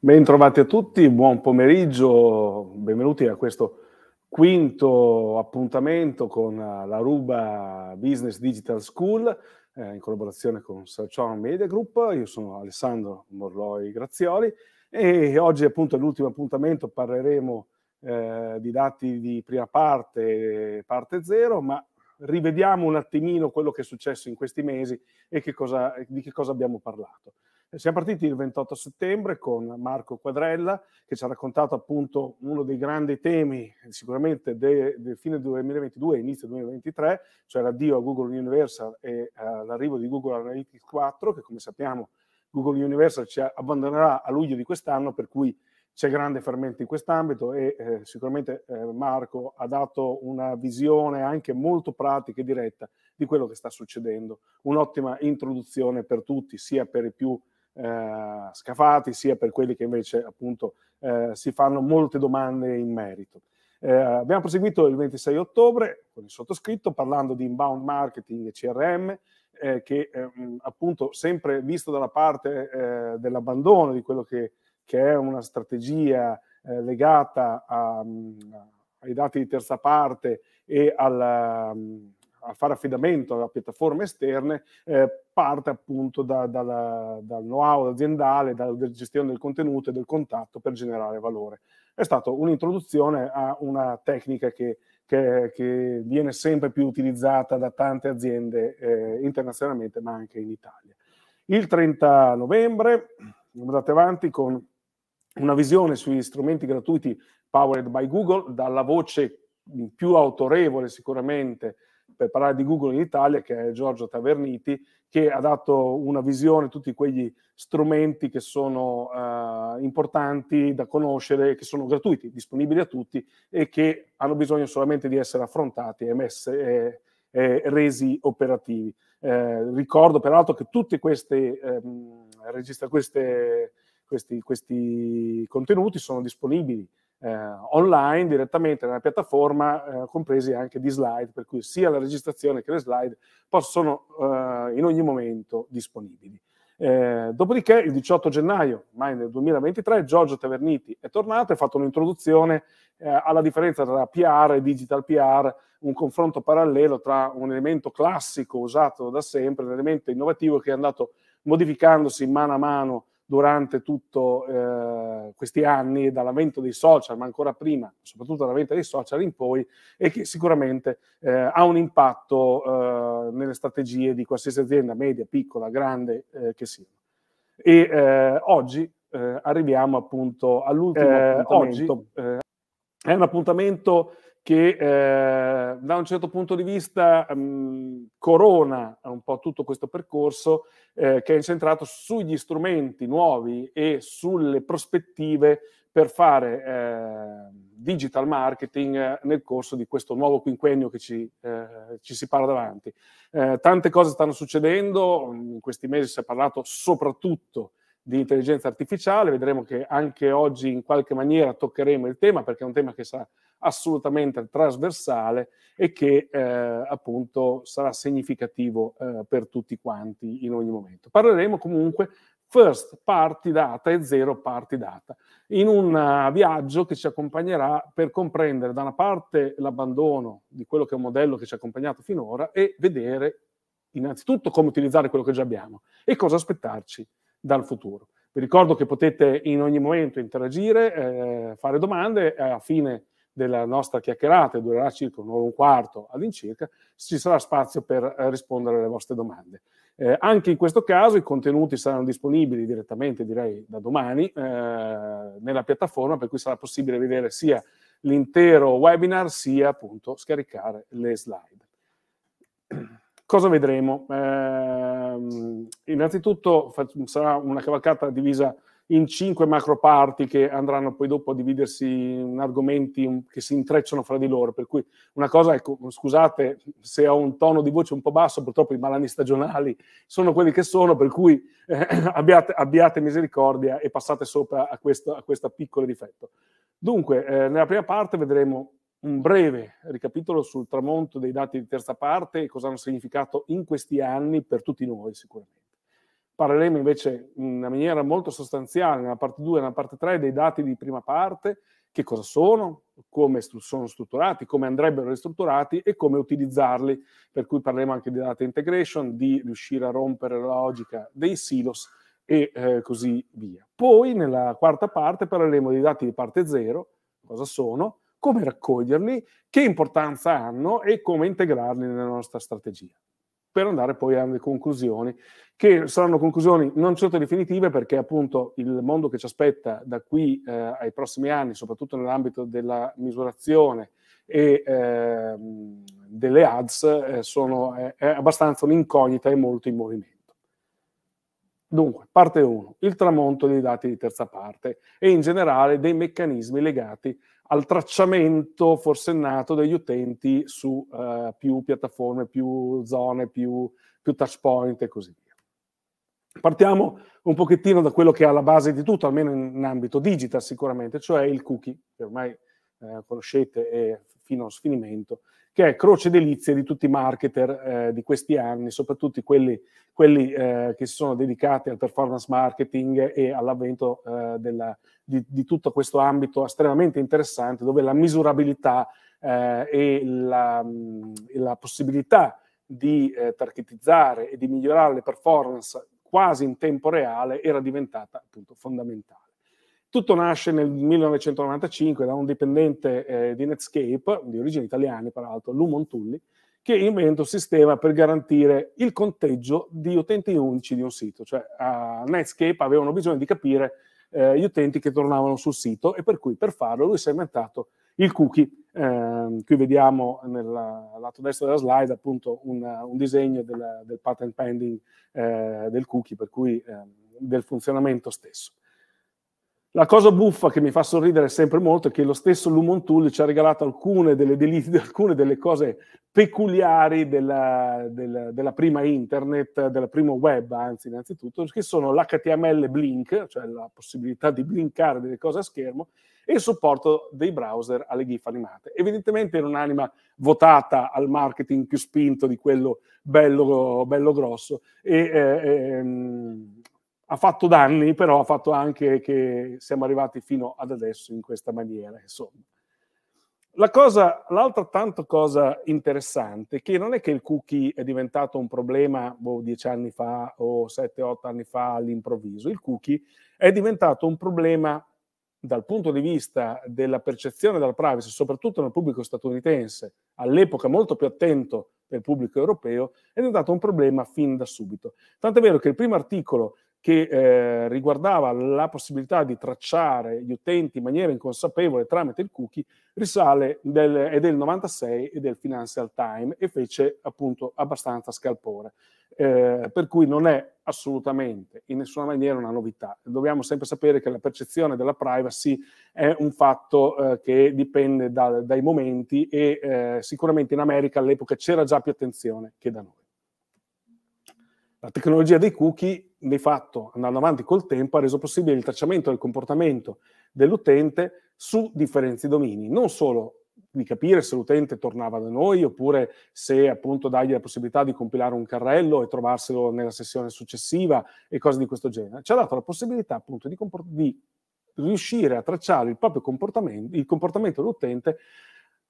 Bentrovati a tutti, buon pomeriggio, benvenuti a questo quinto appuntamento con la Ruba Business Digital School eh, in collaborazione con Salcion Media Group. Io sono Alessandro Morloi Grazioli e oggi appunto è l'ultimo appuntamento, parleremo eh, di dati di prima parte, parte zero, ma rivediamo un attimino quello che è successo in questi mesi e che cosa, di che cosa abbiamo parlato. Siamo partiti il 28 settembre con Marco Quadrella che ci ha raccontato appunto uno dei grandi temi sicuramente del de fine 2022 e inizio 2023, cioè l'addio a Google Universal e uh, l'arrivo di Google Analytics 4 che come sappiamo Google Universal ci abbandonerà a luglio di quest'anno per cui c'è grande fermento in quest'ambito e eh, sicuramente eh, Marco ha dato una visione anche molto pratica e diretta di quello che sta succedendo. Un'ottima introduzione per tutti, sia per i più eh, scavati, sia per quelli che invece appunto eh, si fanno molte domande in merito. Eh, abbiamo proseguito il 26 ottobre con il sottoscritto parlando di inbound marketing e CRM, eh, che ehm, appunto sempre visto dalla parte eh, dell'abbandono di quello che, che è una strategia eh, legata a, a, mm, ai dati di terza parte e al, mm, a fare affidamento a piattaforme esterne eh, parte appunto da, da, da, dal know-how aziendale, dalla gestione del contenuto e del contatto per generare valore. È stata un'introduzione a una tecnica che, che, che, viene sempre più utilizzata da tante aziende eh, internazionalmente ma anche in Italia. Il 30 novembre andate avanti con una visione sugli strumenti gratuiti powered by Google, dalla voce più autorevole sicuramente per parlare di Google in Italia, che è Giorgio Taverniti, che ha dato una visione di tutti quegli strumenti che sono eh, importanti da conoscere, che sono gratuiti, disponibili a tutti e che hanno bisogno solamente di essere affrontati e, messi, e, e resi operativi. Eh, ricordo peraltro che tutti questi, ehm, queste, questi, questi contenuti sono disponibili eh, online direttamente nella piattaforma, eh, compresi anche di slide, per cui sia la registrazione che le slide possono eh, in ogni momento disponibili. Eh, dopodiché, il 18 gennaio, mai nel 2023, Giorgio Taverniti è tornato e ha fatto un'introduzione eh, alla differenza tra PR e digital PR, un confronto parallelo tra un elemento classico usato da sempre, un elemento innovativo che è andato modificandosi mano a mano durante tutti eh, questi anni, dall'avvento dei social, ma ancora prima, soprattutto dall'avvento dei social in poi, e che sicuramente eh, ha un impatto eh, nelle strategie di qualsiasi azienda, media, piccola, grande, eh, che sia. E eh, oggi eh, arriviamo appunto all'ultimo appuntamento. Oggi, è un appuntamento che eh, da un certo punto di vista mh, mm, corona un po' tutto questo percorso eh, che è incentrato sugli strumenti nuovi e sulle prospettive per fare eh, digital marketing nel corso di questo nuovo quinquennio che ci, eh, ci si parla davanti. Eh, tante cose stanno succedendo, in questi mesi si è parlato soprattutto di intelligenza artificiale, vedremo che anche oggi in qualche maniera toccheremo il tema perché è un tema che sarà assolutamente trasversale e che eh, appunto sarà significativo eh, per tutti quanti in ogni momento. Parleremo comunque first party data e zero party data, in un eh, viaggio che ci accompagnerà per comprendere da una parte l'abbandono di quello che è un modello che ci ha accompagnato finora e vedere innanzitutto come utilizzare quello che già abbiamo e cosa aspettarci dal futuro. Vi ricordo che potete in ogni momento interagire, eh, fare domande e a fine della nostra chiacchierata, durerà circa un'ora e un quarto all'incirca, ci sarà spazio per eh, rispondere alle vostre domande. Eh, anche in questo caso i contenuti saranno disponibili direttamente, direi da domani, eh, nella piattaforma, per cui sarà possibile vedere sia l'intero webinar sia appunto scaricare le slide. Cosa vedremo? Eh, innanzitutto sarà una cavalcata divisa in cinque macro parti che andranno poi dopo a dividersi in argomenti um, che si intrecciano fra di loro. Per cui una cosa, ecco, scusate se ho un tono di voce un po' basso, purtroppo i malanni stagionali sono quelli che sono, per cui eh, abbiate, abbiate, misericordia e passate sopra a, questo, a questo piccolo difetto. Dunque, eh, nella prima parte vedremo un breve ricapitolo sul tramonto dei dati di terza parte e cosa hanno significato in questi anni per tutti noi sicuramente. Parleremo invece in una maniera molto sostanziale nella parte 2 e nella parte 3 dei dati di prima parte, che cosa sono, come sono strutturati, come andrebbero ristrutturati e come utilizzarli, per cui parleremo anche di data integration, di riuscire a rompere la logica dei silos e eh, così via. Poi nella quarta parte parleremo dei dati di parte 0, cosa sono, come raccoglierli, che importanza hanno e come integrarli nella nostra strategia. Per andare poi alle conclusioni, che saranno conclusioni non certo definitive perché appunto il mondo che ci aspetta da qui eh, ai prossimi anni, soprattutto nell'ambito della misurazione e eh, delle ads, eh, sono, è abbastanza un'incognita e molto in movimento. Dunque, parte 1, il tramonto dei dati di terza parte e in generale dei meccanismi legati al tracciamento forsennato degli utenti su uh, più piattaforme, più zone, più, più touch point e così via. Partiamo un pochettino da quello che è alla base di tutto, almeno in, ambito digital sicuramente, cioè il cookie, che ormai eh, conoscete e fino a sfinimento, che è croce delizia di tutti i marketer eh, di questi anni, soprattutto quelli, quelli eh, che si sono dedicati al performance marketing e all'avvento eh, della, di, di, tutto questo ambito estremamente interessante dove la misurabilità eh, e la, e, mm, la, possibilità di eh, targetizzare e di migliorare le performance quasi in tempo reale era diventata appunto fondamentale. Tutto nasce nel 1995 da un dipendente eh, di Netscape, di origini italiane peraltro, Lu Montulli, che inventa un sistema per garantire il conteggio di utenti unici di un sito. Cioè a Netscape avevano bisogno di capire eh, gli utenti che tornavano sul sito e per cui per farlo lui si è inventato il cookie. Eh, qui vediamo nel lato destro della slide appunto un, un disegno del, del, patent pending eh, del cookie, per cui ehm, del funzionamento stesso. La cosa buffa che mi fa sorridere sempre molto è che lo stesso Lumontul ci ha regalato alcune delle, delizia, alcune delle cose peculiari della, della, della, prima internet, della prima web, anzi, innanzitutto, che sono l'HTML blink, cioè la possibilità di blinkare delle cose a schermo, e il supporto dei browser alle GIF animate. Evidentemente era un'anima votata al marketing più spinto di quello bello, bello grosso. E, eh, ehm, ha fatto danni, però ha fatto anche che siamo arrivati fino ad adesso in questa maniera, insomma. La cosa, l'altra tanto cosa interessante, che non è che il cookie è diventato un problema boh, dieci anni fa o sette, otto anni fa all'improvviso, il cookie è diventato un problema dal punto di vista della percezione della privacy, soprattutto nel pubblico statunitense, all'epoca molto più attento del pubblico europeo, è diventato un problema fin da subito. Tant'è vero che il primo articolo che eh, riguardava la possibilità di tracciare gli utenti in maniera inconsapevole tramite il cookie, risale del, è del 96 e del Financial Times e fece appunto abbastanza scalpore. Eh, per cui non è assolutamente in nessuna maniera una novità. Dobbiamo sempre sapere che la percezione della privacy è un fatto eh, che dipende da, dai momenti e eh, sicuramente in America all'epoca c'era già più attenzione che da noi. La tecnologia dei cookie, di fatto, andando avanti col tempo, ha reso possibile il tracciamento del comportamento dell'utente su differenti domini, non solo di capire se l'utente tornava da noi oppure se appunto dargli la possibilità di compilare un carrello e trovarselo nella sessione successiva e cose di questo genere. Ci ha dato la possibilità appunto di, comport- di riuscire a tracciare il proprio comportamento, il comportamento dell'utente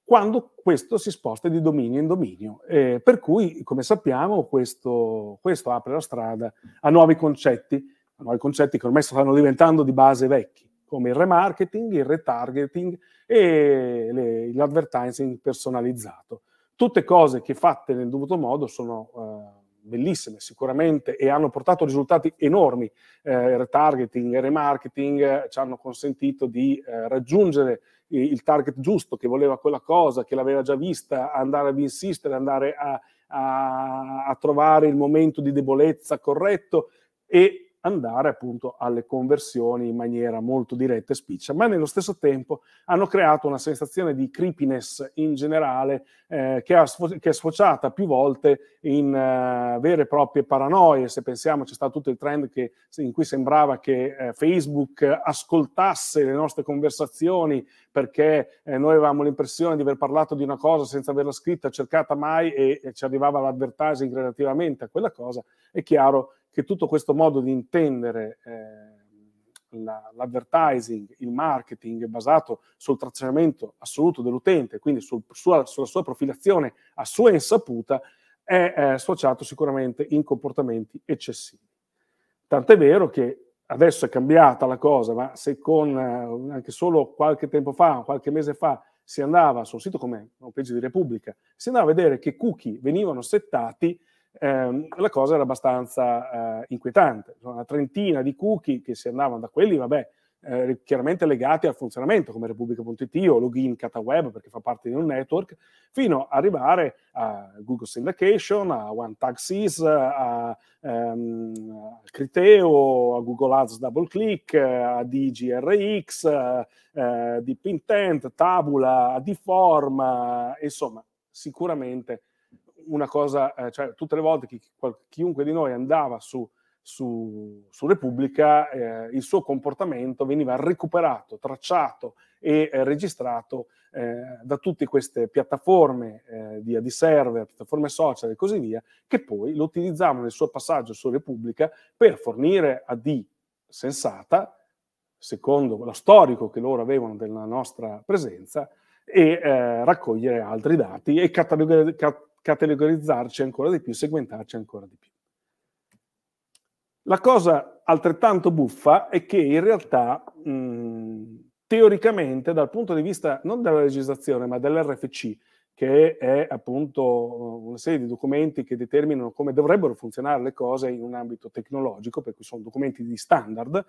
quando questo si sposta di dominio in dominio. Eh, per cui, come sappiamo, questo, questo, apre la strada a nuovi concetti, a nuovi concetti che ormai stanno diventando di base vecchi, come il remarketing, il retargeting e le, l'advertising personalizzato. Tutte cose che fatte nel dovuto modo sono eh, bellissime sicuramente e hanno portato risultati enormi. Eh, retargeting e remarketing eh, ci hanno consentito di eh, raggiungere il target giusto, che voleva quella cosa, che l'aveva già vista, andare ad insistere, andare a, a, a trovare il momento di debolezza corretto e andare appunto alle conversioni in maniera molto diretta e spiccia, ma nello stesso tempo hanno creato una sensazione di creepiness in generale eh, che, che, è sfociata più volte in eh, vere e proprie paranoie, se pensiamo c'è stato tutto il trend che, in cui sembrava che eh, Facebook ascoltasse le nostre conversazioni perché eh, noi avevamo l'impressione di aver parlato di una cosa senza averla scritta, cercata mai e, e ci arrivava l'advertising relativamente a quella cosa, è chiaro che tutto questo modo di intendere eh, la, l'advertising, il marketing basato sul tracciamento assoluto dell'utente, quindi sul, sua, sulla sua profilazione a sua insaputa, è eh, sfociato sicuramente in comportamenti eccessivi. Tant'è vero che adesso è cambiata la cosa, ma se con eh, anche solo qualche tempo fa, qualche mese fa, si andava su un sito come un di Repubblica, si andava a vedere che cookie venivano settati eh, la cosa era abbastanza eh, inquietante. Una trentina di cookie che si andavano da quelli, vabbè, eh, chiaramente legati al funzionamento come Repubblica.it o login CataWeb perché fa parte di un network, fino ad arrivare a Google Syndication, a OneTagSys, a ehm, Criteo, a Google Ads Double Click, a DGRX, eh, Deep Intent, Tabula, a Diform, insomma, sicuramente una cosa, eh, cioè tutte le volte che chiunque di noi andava su, su, su Repubblica, eh, il suo comportamento veniva recuperato, tracciato e eh, registrato eh, da tutte queste piattaforme di, eh, di server, piattaforme social e così via, che poi lo utilizzavano nel suo passaggio su Repubblica per fornire a D sensata, secondo lo storico che loro avevano della nostra presenza, e eh, raccogliere altri dati e catalogare categorizzarci ancora di più, segmentarci ancora di più. La cosa altrettanto buffa è che in realtà mh, teoricamente dal punto di vista non della legislazione ma dell'RFC, che è appunto una serie di documenti che determinano come dovrebbero funzionare le cose in un ambito tecnologico, per cui sono documenti di standard,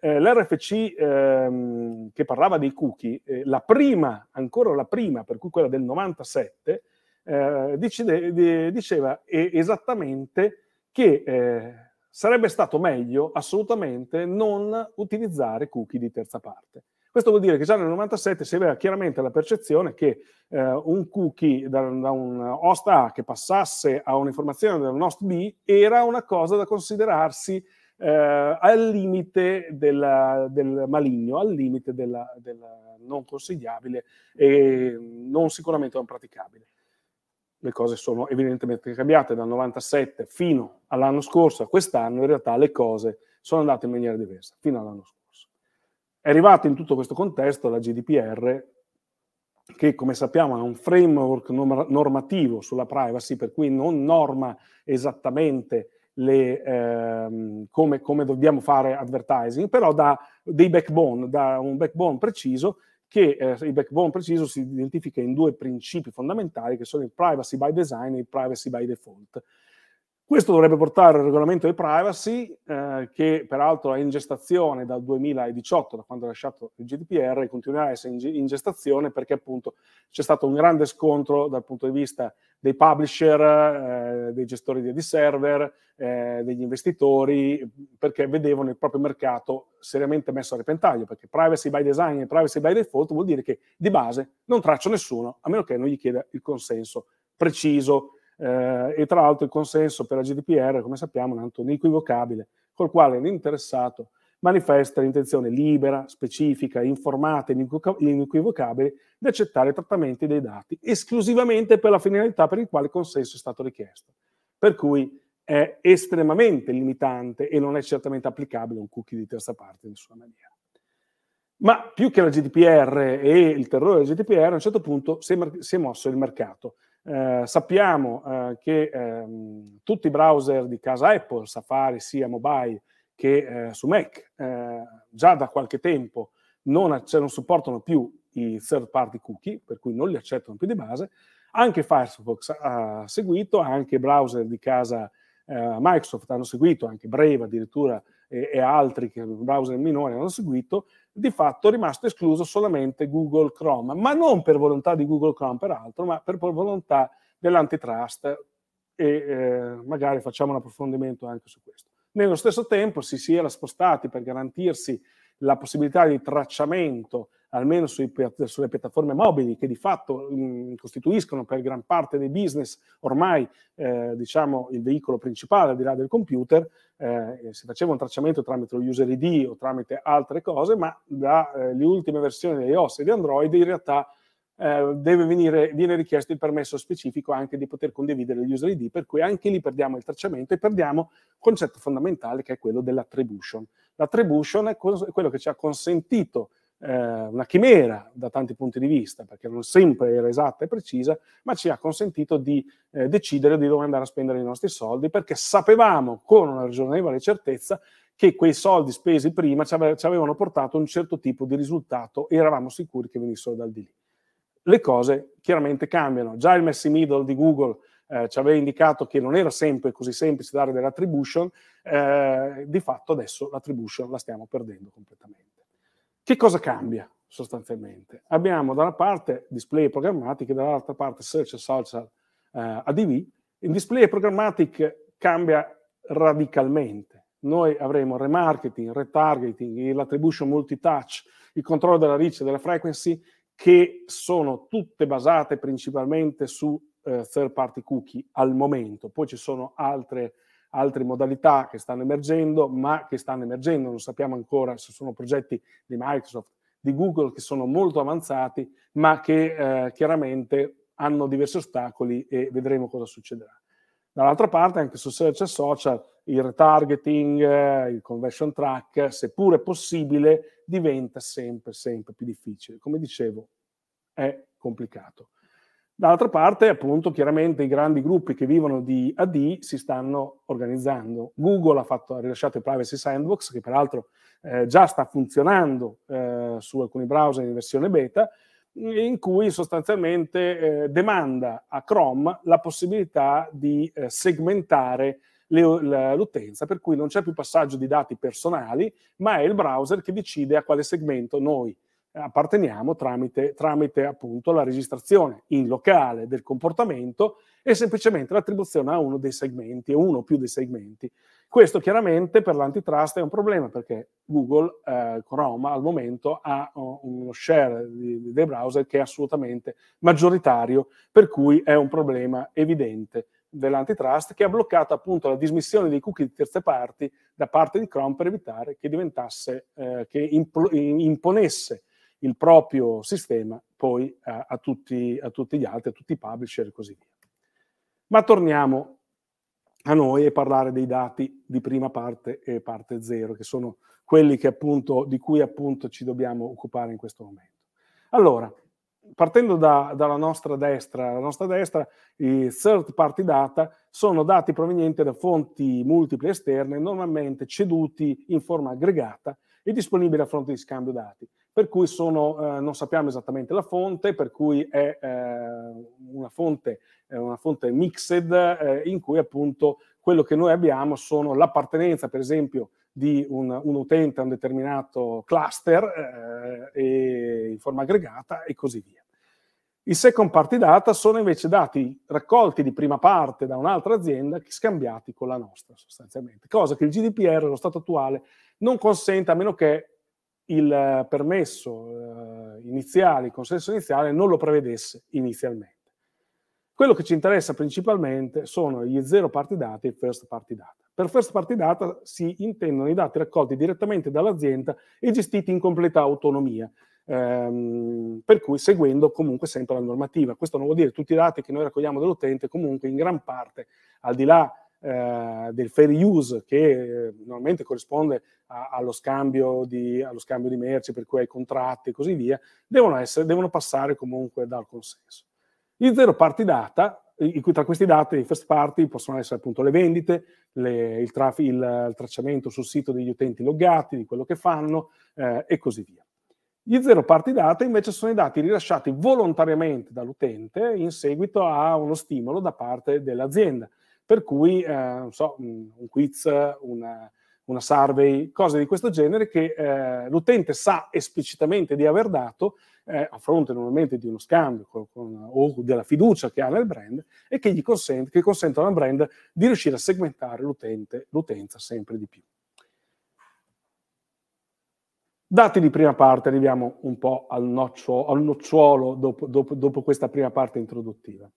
eh, l'RFC ehm, che parlava dei cookie, eh, la prima, ancora la prima, per cui quella del 97, eh, dice, di, diceva esattamente che eh, sarebbe stato meglio assolutamente non utilizzare cookie di terza parte. Questo vuol dire che già nel 97 si aveva chiaramente la percezione che eh, un cookie da, da, un host A che passasse a un'informazione da un host B era una cosa da considerarsi eh, al limite della, del maligno, al limite del non consigliabile e non sicuramente non praticabile le cose sono evidentemente cambiate dal 97 fino all'anno scorso, a quest'anno in realtà le cose sono andate in maniera diversa fino all'anno scorso. È arrivata in tutto questo contesto la GDPR che come sappiamo è un framework normativo sulla privacy per cui non norma esattamente le, ehm, come, come dobbiamo fare advertising, però dà dei backbone, da un backbone preciso che eh, il backbone preciso si identifica in due principi fondamentali che sono il privacy by design e il privacy by default. Questo dovrebbe portare al regolamento di privacy, eh, che peraltro è in gestazione dal 2018, da quando ha lasciato il GDPR, e continuerà a essere in gestazione perché appunto c'è stato un grande scontro dal punto di vista dei publisher, eh, dei gestori di server, eh, degli investitori, perché vedevano il proprio mercato seriamente messo a repentaglio, perché privacy by design e privacy by default vuol dire che di base non traccio nessuno, a meno che non gli chieda il consenso preciso eh, e tra l'altro il consenso per la GDPR, come sappiamo, è un atto inequivocabile col quale l'interessato manifesta l'intenzione libera, specifica, informata e inequivocabile di accettare i trattamenti dei dati esclusivamente per la finalità per il quale il consenso è stato richiesto. Per cui è estremamente limitante e non è certamente applicabile un cookie di terza parte in nessuna maniera. Ma più che la GDPR e il terrore della GDPR, a un certo punto si è, si è mosso il mercato. Eh, sappiamo eh, che ehm, tutti i browser di casa Apple, Safari sia mobile che eh, su Mac, eh, già da qualche tempo non, acc- cioè non, supportano più i third party cookie, per cui non li accettano più di base. Anche Firefox ha seguito, anche i browser di casa eh, Microsoft hanno seguito, anche Brave addirittura e, e altri che un browser minore hanno seguito, di fatto è rimasto escluso solamente Google Chrome, ma non per volontà di Google Chrome peraltro, ma per volontà dell'antitrust e eh, magari facciamo un approfondimento anche su questo. Nello stesso tempo si, si era spostati per garantirsi la possibilità di tracciamento almeno sui, sulle piattaforme mobili che di fatto mh, mm, costituiscono per gran parte dei business ormai eh, diciamo, il veicolo principale al di là del computer, eh, si faceva un tracciamento tramite lo user ID o tramite altre cose, ma dalle eh, ultime versioni di iOS e di Android in realtà eh, venire, viene richiesto il permesso specifico anche di poter condividere gli user ID, per cui anche lì perdiamo il tracciamento e perdiamo il concetto fondamentale che è quello dell'attribution. L'attribution è, quello che ci ha consentito eh, una chimera da tanti punti di vista, perché non sempre era esatta e precisa, ma ci ha consentito di eh, decidere di dove andare a spendere i nostri soldi, perché sapevamo con una ragionevole certezza che quei soldi spesi prima ci, ave- ci avevano portato un certo tipo di risultato e eravamo sicuri che venissero dal di lì. Le cose chiaramente cambiano. Già il Messi Middle di Google eh, ci aveva indicato che non era sempre così semplice dare dell'attribution, eh, di fatto adesso l'attribution la stiamo perdendo completamente. Che cosa cambia sostanzialmente? Abbiamo da una parte display programmatic e dall'altra parte search and social eh, ADV. In display programmatic cambia radicalmente. Noi avremo remarketing, retargeting, l'attribution multi-touch, il controllo della reach e della frequency che sono tutte basate principalmente su eh, third party cookie al momento. Poi ci sono altre, altre modalità che stanno emergendo, ma che stanno emergendo, non sappiamo ancora se sono progetti di Microsoft, di Google che sono molto avanzati, ma che eh, chiaramente hanno diversi ostacoli e vedremo cosa succederà. Dall'altra parte, anche su search e social, il retargeting, eh, il conversion track, seppure possibile, diventa sempre, sempre più difficile. Come dicevo, è complicato. Dall'altra parte, appunto, chiaramente i grandi gruppi che vivono di AD si stanno organizzando. Google ha, fatto, ha rilasciato il Privacy Sandbox, che peraltro eh, già sta funzionando eh, su alcuni browser in versione beta, in cui sostanzialmente eh, demanda a Chrome la possibilità di eh, segmentare le, l'utenza, per cui non c'è più passaggio di dati personali, ma è il browser che decide a quale segmento noi eh, apparteniamo tramite, tramite appunto la registrazione in locale del comportamento e semplicemente l'attribuzione a uno dei segmenti, a uno o più dei segmenti. Questo chiaramente per l'antitrust è un problema perché Google eh, Chrome al momento ha oh, uno share di, di, dei browser che è assolutamente maggioritario, per cui è un problema evidente dell'antitrust che ha bloccato appunto la dismissione dei cookie di terze parti da parte di Chrome per evitare che diventasse, eh, che impo- imponesse il proprio sistema poi a, a, tutti, a tutti gli altri, a tutti i publisher e così via. Ma torniamo a noi e parlare dei dati di prima parte e parte zero, che sono quelli che appunto, di cui appunto ci dobbiamo occupare in questo momento. Allora, partendo da, dalla nostra destra, la nostra destra, i third party data sono dati provenienti da fonti multiple esterne, normalmente ceduti in forma aggregata e disponibili a fronte di scambio dati per cui sono, eh, non sappiamo esattamente la fonte, per cui è eh, una, fonte, è una fonte mixed eh, in cui appunto quello che noi abbiamo sono l'appartenenza, per esempio, di un, un utente a un determinato cluster eh, e in forma aggregata e così via. I second party data sono invece dati raccolti di prima parte da un'altra azienda scambiati con la nostra sostanzialmente, cosa che il GDPR allo stato attuale non consente a meno che il permesso eh, iniziale, il consenso iniziale non lo prevedesse inizialmente. Quello che ci interessa principalmente sono gli zero party data e i first party data. Per first party data si intendono i dati raccolti direttamente dall'azienda e gestiti in completa autonomia, ehm, per cui seguendo comunque sempre la normativa. Questo non vuol dire tutti i dati che noi raccogliamo dall'utente, comunque in gran parte, al di là eh, del fair use che eh, normalmente corrisponde a, allo, scambio di, allo, scambio di, merci, per cui ai contratti e così via, devono, essere, devono passare comunque dal consenso. I zero party data, tra questi dati i first party possono essere appunto le vendite, le, il, traf, il, il, tracciamento sul sito degli utenti loggati, di quello che fanno eh, e così via. Gli zero party data invece sono i dati rilasciati volontariamente dall'utente in seguito a uno stimolo da parte dell'azienda per cui eh, so, un quiz, una, una, survey, cose di questo genere che eh, l'utente sa esplicitamente di aver dato eh, a fronte normalmente di uno scambio con, con, o della fiducia che ha nel brand e che, gli consent, che consentono al brand di riuscire a segmentare l'utente, l'utenza sempre di più. Dati di prima parte, arriviamo un po' al, nocciolo, al nocciolo dopo, dopo, dopo questa prima parte introduttiva.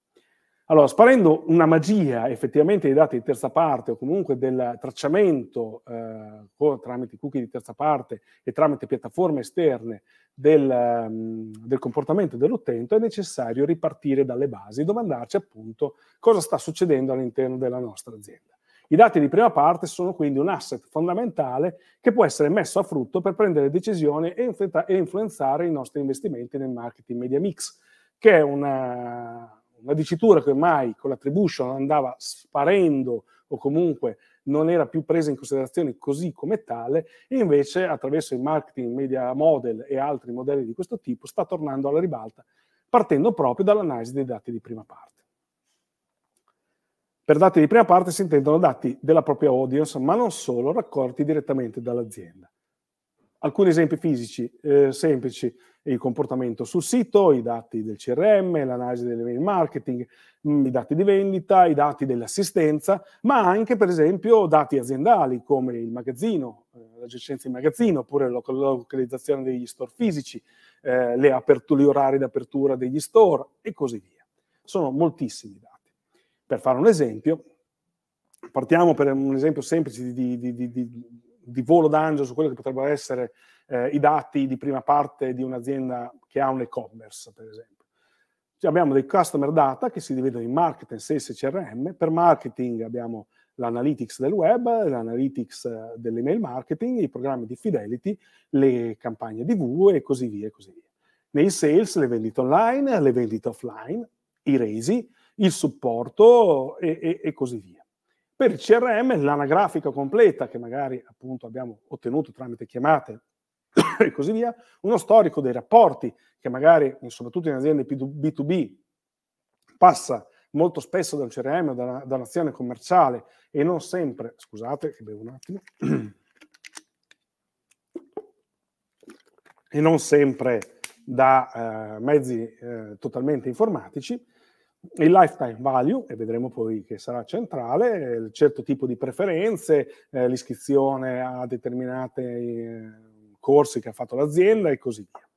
Allora, sparendo una magia effettivamente dei dati di terza parte o comunque del tracciamento eh, tramite cookie di terza parte e tramite piattaforme esterne del, um, del comportamento dell'utente, è necessario ripartire dalle basi e domandarci appunto cosa sta succedendo all'interno della nostra azienda. I dati di prima parte sono quindi un asset fondamentale che può essere messo a frutto per prendere decisioni e influenzare i nostri investimenti nel marketing media mix, che è una una dicitura che ormai con l'attribution andava sparendo o comunque non era più presa in considerazione così come tale, e invece attraverso il marketing media model e altri modelli di questo tipo sta tornando alla ribalta, partendo proprio dall'analisi dei dati di prima parte. Per dati di prima parte si intendono dati della propria audience, ma non solo, raccolti direttamente dall'azienda. Alcuni esempi fisici eh, semplici il comportamento sul sito, i dati del CRM, l'analisi del marketing, mm, i dati di vendita, i dati dell'assistenza, ma anche per esempio dati aziendali come il magazzino, eh, la gestione di magazzino, oppure la localizzazione degli store fisici, eh, gli orari d'apertura degli store e così via. Sono moltissimi dati. Per fare un esempio, partiamo per un esempio semplice di, di, di, di di volo d'angelo su quello che potrebbero essere eh, i dati di prima parte di un'azienda che ha un e-commerce, per esempio. Cioè abbiamo dei customer data che si dividono in marketing, sales e CRM. Per marketing abbiamo l'analytics del web, l'analytics eh, dell'email marketing, i programmi di fidelity, le campagne TV e così via e così via. Nei sales le vendite online, le vendite offline, i resi, il supporto e, e, e così via. Per il CRM l'anagrafica completa che magari appunto abbiamo ottenuto tramite chiamate e così via, uno storico dei rapporti che magari soprattutto in aziende B2B passa molto spesso dal CRM o da, da un'azione commerciale e non sempre, scusate che bevo un attimo, e non sempre da eh, mezzi eh, totalmente informatici, il lifetime value, e vedremo poi che sarà centrale, il certo tipo di preferenze, eh, l'iscrizione a determinati eh, corsi che ha fatto l'azienda e così via.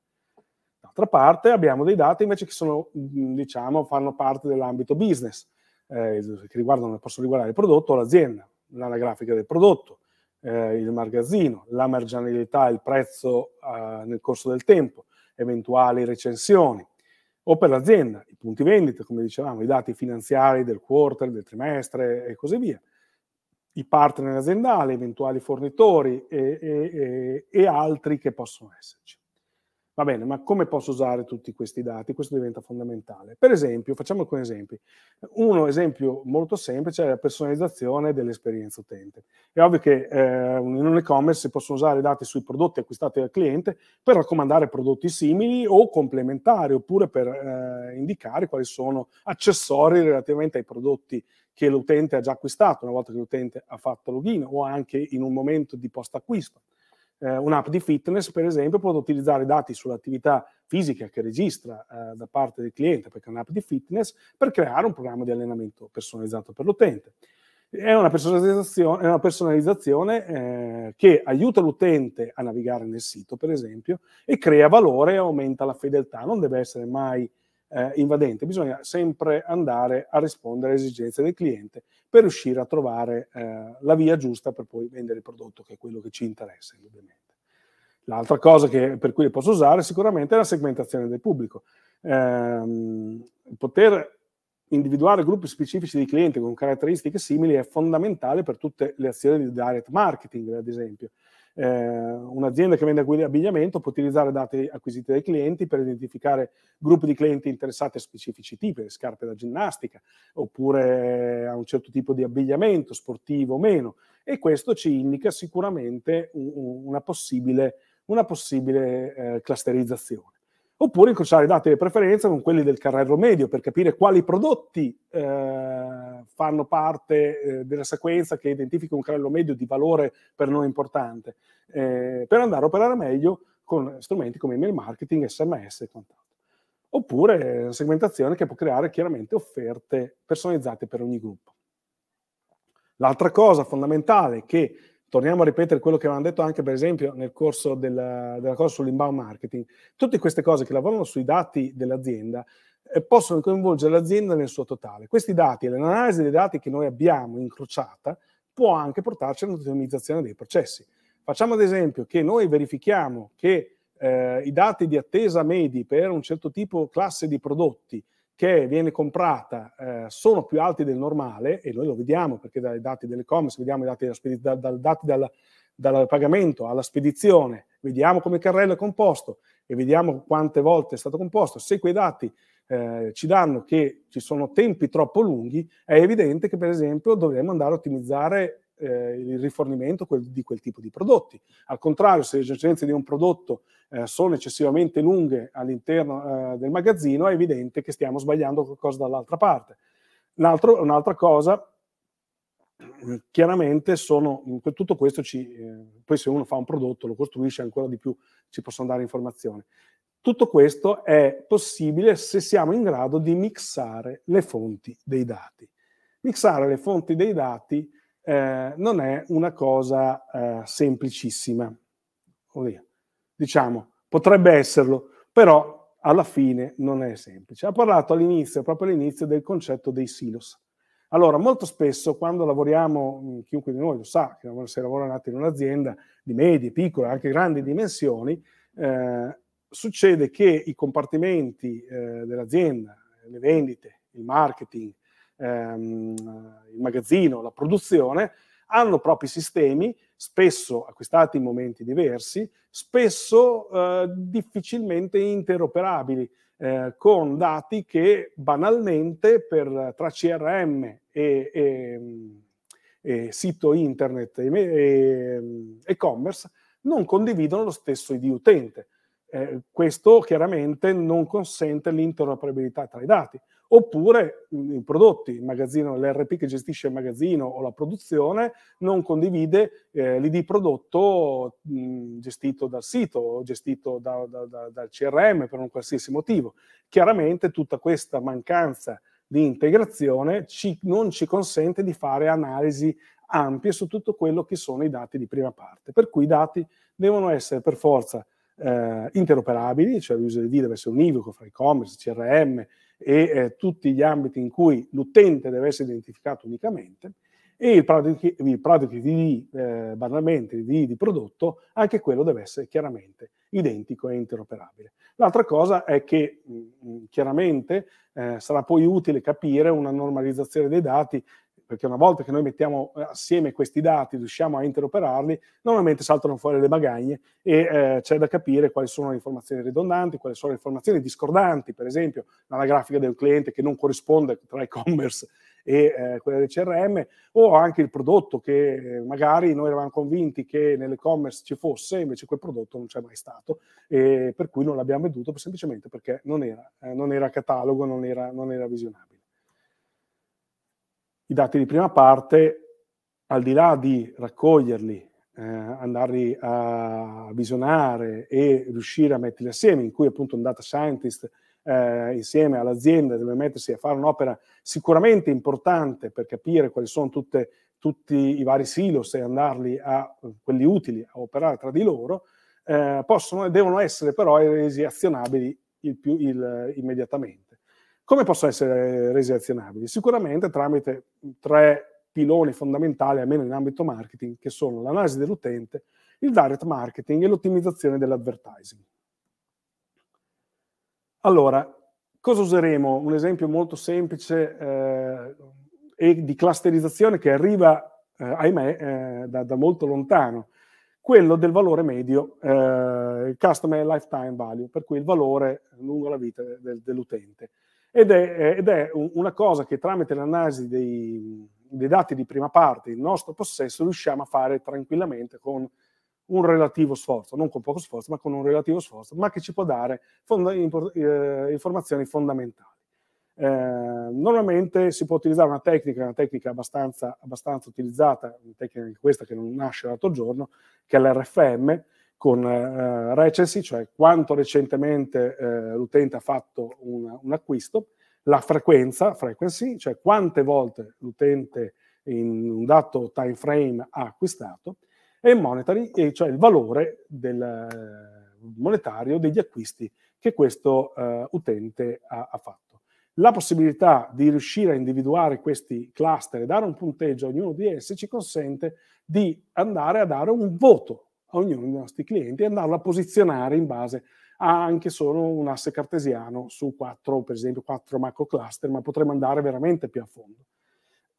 D'altra parte abbiamo dei dati invece che sono, mm, diciamo, fanno parte dell'ambito business, eh, che riguardano, possono riguardare il prodotto o l'azienda, l'anagrafica del prodotto, eh, il magazzino, la marginalità, il prezzo eh, nel corso del tempo, eventuali recensioni, o per l'azienda, i punti vendita, come dicevamo, i dati finanziari del quarter, del trimestre e così via, i partner aziendali, eventuali fornitori e, e, e, e altri che possono esserci. Va bene, ma come posso usare tutti questi dati? Questo diventa fondamentale. Per esempio, facciamo alcuni esempi. Uno esempio molto semplice è la personalizzazione dell'esperienza utente. È ovvio che eh, in un e-commerce si possono usare dati sui prodotti acquistati dal cliente per raccomandare prodotti simili o complementari, oppure per eh, indicare quali sono accessori relativamente ai prodotti che l'utente ha già acquistato una volta che l'utente ha fatto login o anche in un momento di post acquisto eh, un'app di fitness, per esempio, può utilizzare dati sull'attività fisica che registra eh, da parte del cliente, perché è un'app di fitness, per creare un programma di allenamento personalizzato per l'utente. È una personalizzazione, è una personalizzazione eh, che aiuta l'utente a navigare nel sito, per esempio, e crea valore e aumenta la fedeltà. Non deve essere mai eh, invadente, bisogna sempre andare a rispondere alle esigenze del cliente per riuscire a trovare eh, la via giusta per poi vendere il prodotto, che è quello che ci interessa ovviamente. L'altra cosa che, per cui le posso usare sicuramente è la segmentazione del pubblico. Eh, poter individuare gruppi specifici di clienti con caratteristiche simili è fondamentale per tutte le azioni di direct marketing, ad esempio eh, un'azienda che vende abbigliamento può utilizzare dati acquisiti dai clienti per identificare gruppi di clienti interessati a specifici tipi, le scarpe da ginnastica, oppure a un certo tipo di abbigliamento sportivo o meno. E questo ci indica sicuramente una possibile, una possibile eh, clusterizzazione oppure incrociare i dati di preferenza con quelli del carrello medio per capire quali prodotti eh, fanno parte eh, della sequenza che identifica un carrello medio di valore per noi importante, eh, per andare a operare meglio con strumenti come email marketing, SMS e quant'altro. Oppure eh, una segmentazione che può creare chiaramente offerte personalizzate per ogni gruppo. L'altra cosa fondamentale che torniamo a ripetere quello che avevamo detto anche per esempio nel corso della, della cosa sull'inbound marketing, tutte queste cose che lavorano sui dati dell'azienda eh, possono coinvolgere l'azienda nel suo totale. Questi dati e l'analisi dei dati che noi abbiamo incrociata può anche portarci all'ottimizzazione dei processi. Facciamo ad esempio che noi verifichiamo che eh, i dati di attesa medi per un certo tipo classe di prodotti che viene comprata eh, sono più alti del normale, e noi lo vediamo perché dai dati dell'e-commerce, vediamo i dati, dal, dal, dati dal, dal pagamento alla spedizione, vediamo come il carrello è composto e vediamo quante volte è stato composto. Se quei dati eh, ci danno che ci sono tempi troppo lunghi, è evidente che per esempio dovremmo andare a ottimizzare eh, il rifornimento quel, di quel tipo di prodotti. Al contrario, se le giacenze di un prodotto eh, sono eccessivamente lunghe all'interno eh, del magazzino, è evidente che stiamo sbagliando qualcosa dall'altra parte. L'altro, un'altra cosa, chiaramente, sono, tutto questo ci, eh, poi se uno fa un prodotto, lo costruisce ancora di più, ci possono dare informazioni. Tutto questo è possibile se siamo in grado di mixare le fonti dei dati. Mixare le fonti dei dati eh, non è una cosa eh, semplicissima. Diciamo, potrebbe esserlo, però alla fine non è semplice. Ha parlato all'inizio, proprio all'inizio, del concetto dei silos. Allora, molto spesso quando lavoriamo, mm, chiunque di noi lo sa, se lavora un in un'azienda di medie, piccole, anche grandi dimensioni, eh, succede che i compartimenti eh, dell'azienda, le vendite, il marketing, ehm, il magazzino, la produzione, hanno propri sistemi, spesso acquistati in momenti diversi, spesso eh, difficilmente interoperabili, eh, con dati che banalmente per, tra CRM e, e, e sito internet e e-commerce non condividono lo stesso ID utente. Eh, questo chiaramente non consente l'interoperabilità tra i dati oppure mm, i prodotti, il magazzino, l'RP che gestisce il magazzino o la produzione non condivide eh, l'ID prodotto mh, mm, gestito dal sito o gestito da, da, da, dal CRM per un qualsiasi motivo. Chiaramente tutta questa mancanza di integrazione ci, non ci consente di fare analisi ampie su tutto quello che sono i dati di prima parte. Per cui i dati devono essere per forza eh, interoperabili, cioè l'user D deve essere univoco fra e-commerce, CRM, e eh, tutti gli ambiti in cui l'utente deve essere identificato unicamente e il product, il product ID, eh, banalmente, l'ID di prodotto, anche quello deve essere chiaramente identico e interoperabile. L'altra cosa è che mh, mm, mm, chiaramente eh, sarà poi utile capire una normalizzazione dei dati perché una volta che noi mettiamo eh, assieme questi dati, riusciamo a interoperarli, normalmente saltano fuori le bagagne e eh, c'è da capire quali sono le informazioni ridondanti, quali sono le informazioni discordanti, per esempio la grafica del cliente che non corrisponde tra e-commerce e eh, quella del CRM, o anche il prodotto che eh, magari noi eravamo convinti che nell'e-commerce ci fosse, invece quel prodotto non c'è mai stato, e per cui non l'abbiamo venduto semplicemente perché non era, eh, non era catalogo, non era, non era visionabile i dati di prima parte, al di là di raccoglierli, eh, andarli a visionare e riuscire a metterli assieme, in cui appunto un data scientist eh, insieme all'azienda deve mettersi a fare un'opera sicuramente importante per capire quali sono tutte, tutti i vari silos e andarli a quelli utili a operare tra di loro, eh, possono e devono essere però resi azionabili il più, il, immediatamente. Come possono essere resi azionabili? Sicuramente tramite tre piloni fondamentali, almeno in ambito marketing, che sono l'analisi dell'utente, il direct marketing e l'ottimizzazione dell'advertising. Allora, cosa useremo? Un esempio molto semplice eh, e di clusterizzazione che arriva, eh, ahimè, eh, da, da, molto lontano, quello del valore medio, eh, il customer lifetime value, per cui il valore lungo la vita del, dell'utente. Ed è, ed è una cosa che tramite l'analisi dei, dei dati di prima parte in nostro possesso riusciamo a fare tranquillamente con un relativo sforzo, non con poco sforzo, ma con un relativo sforzo, ma che ci può dare fonda- eh, informazioni fondamentali. Eh, normalmente si può utilizzare una tecnica, una tecnica abbastanza, abbastanza utilizzata, una tecnica questa che non nasce l'altro giorno, che è l'RFM, con eh, eh, recency, cioè quanto recentemente eh, l'utente ha fatto un, un, acquisto, la frequenza, frequency, cioè quante volte l'utente in un dato time frame ha acquistato, e monetary, cioè il valore del, eh, monetario degli acquisti che questo eh, utente ha, ha fatto. La possibilità di riuscire a individuare questi cluster e dare un punteggio a ognuno di essi ci consente di andare a dare un voto a ognuno dei nostri clienti e andarlo a posizionare in base a anche solo un asse cartesiano su quattro, per esempio, quattro macro cluster, ma potremmo andare veramente più a fondo.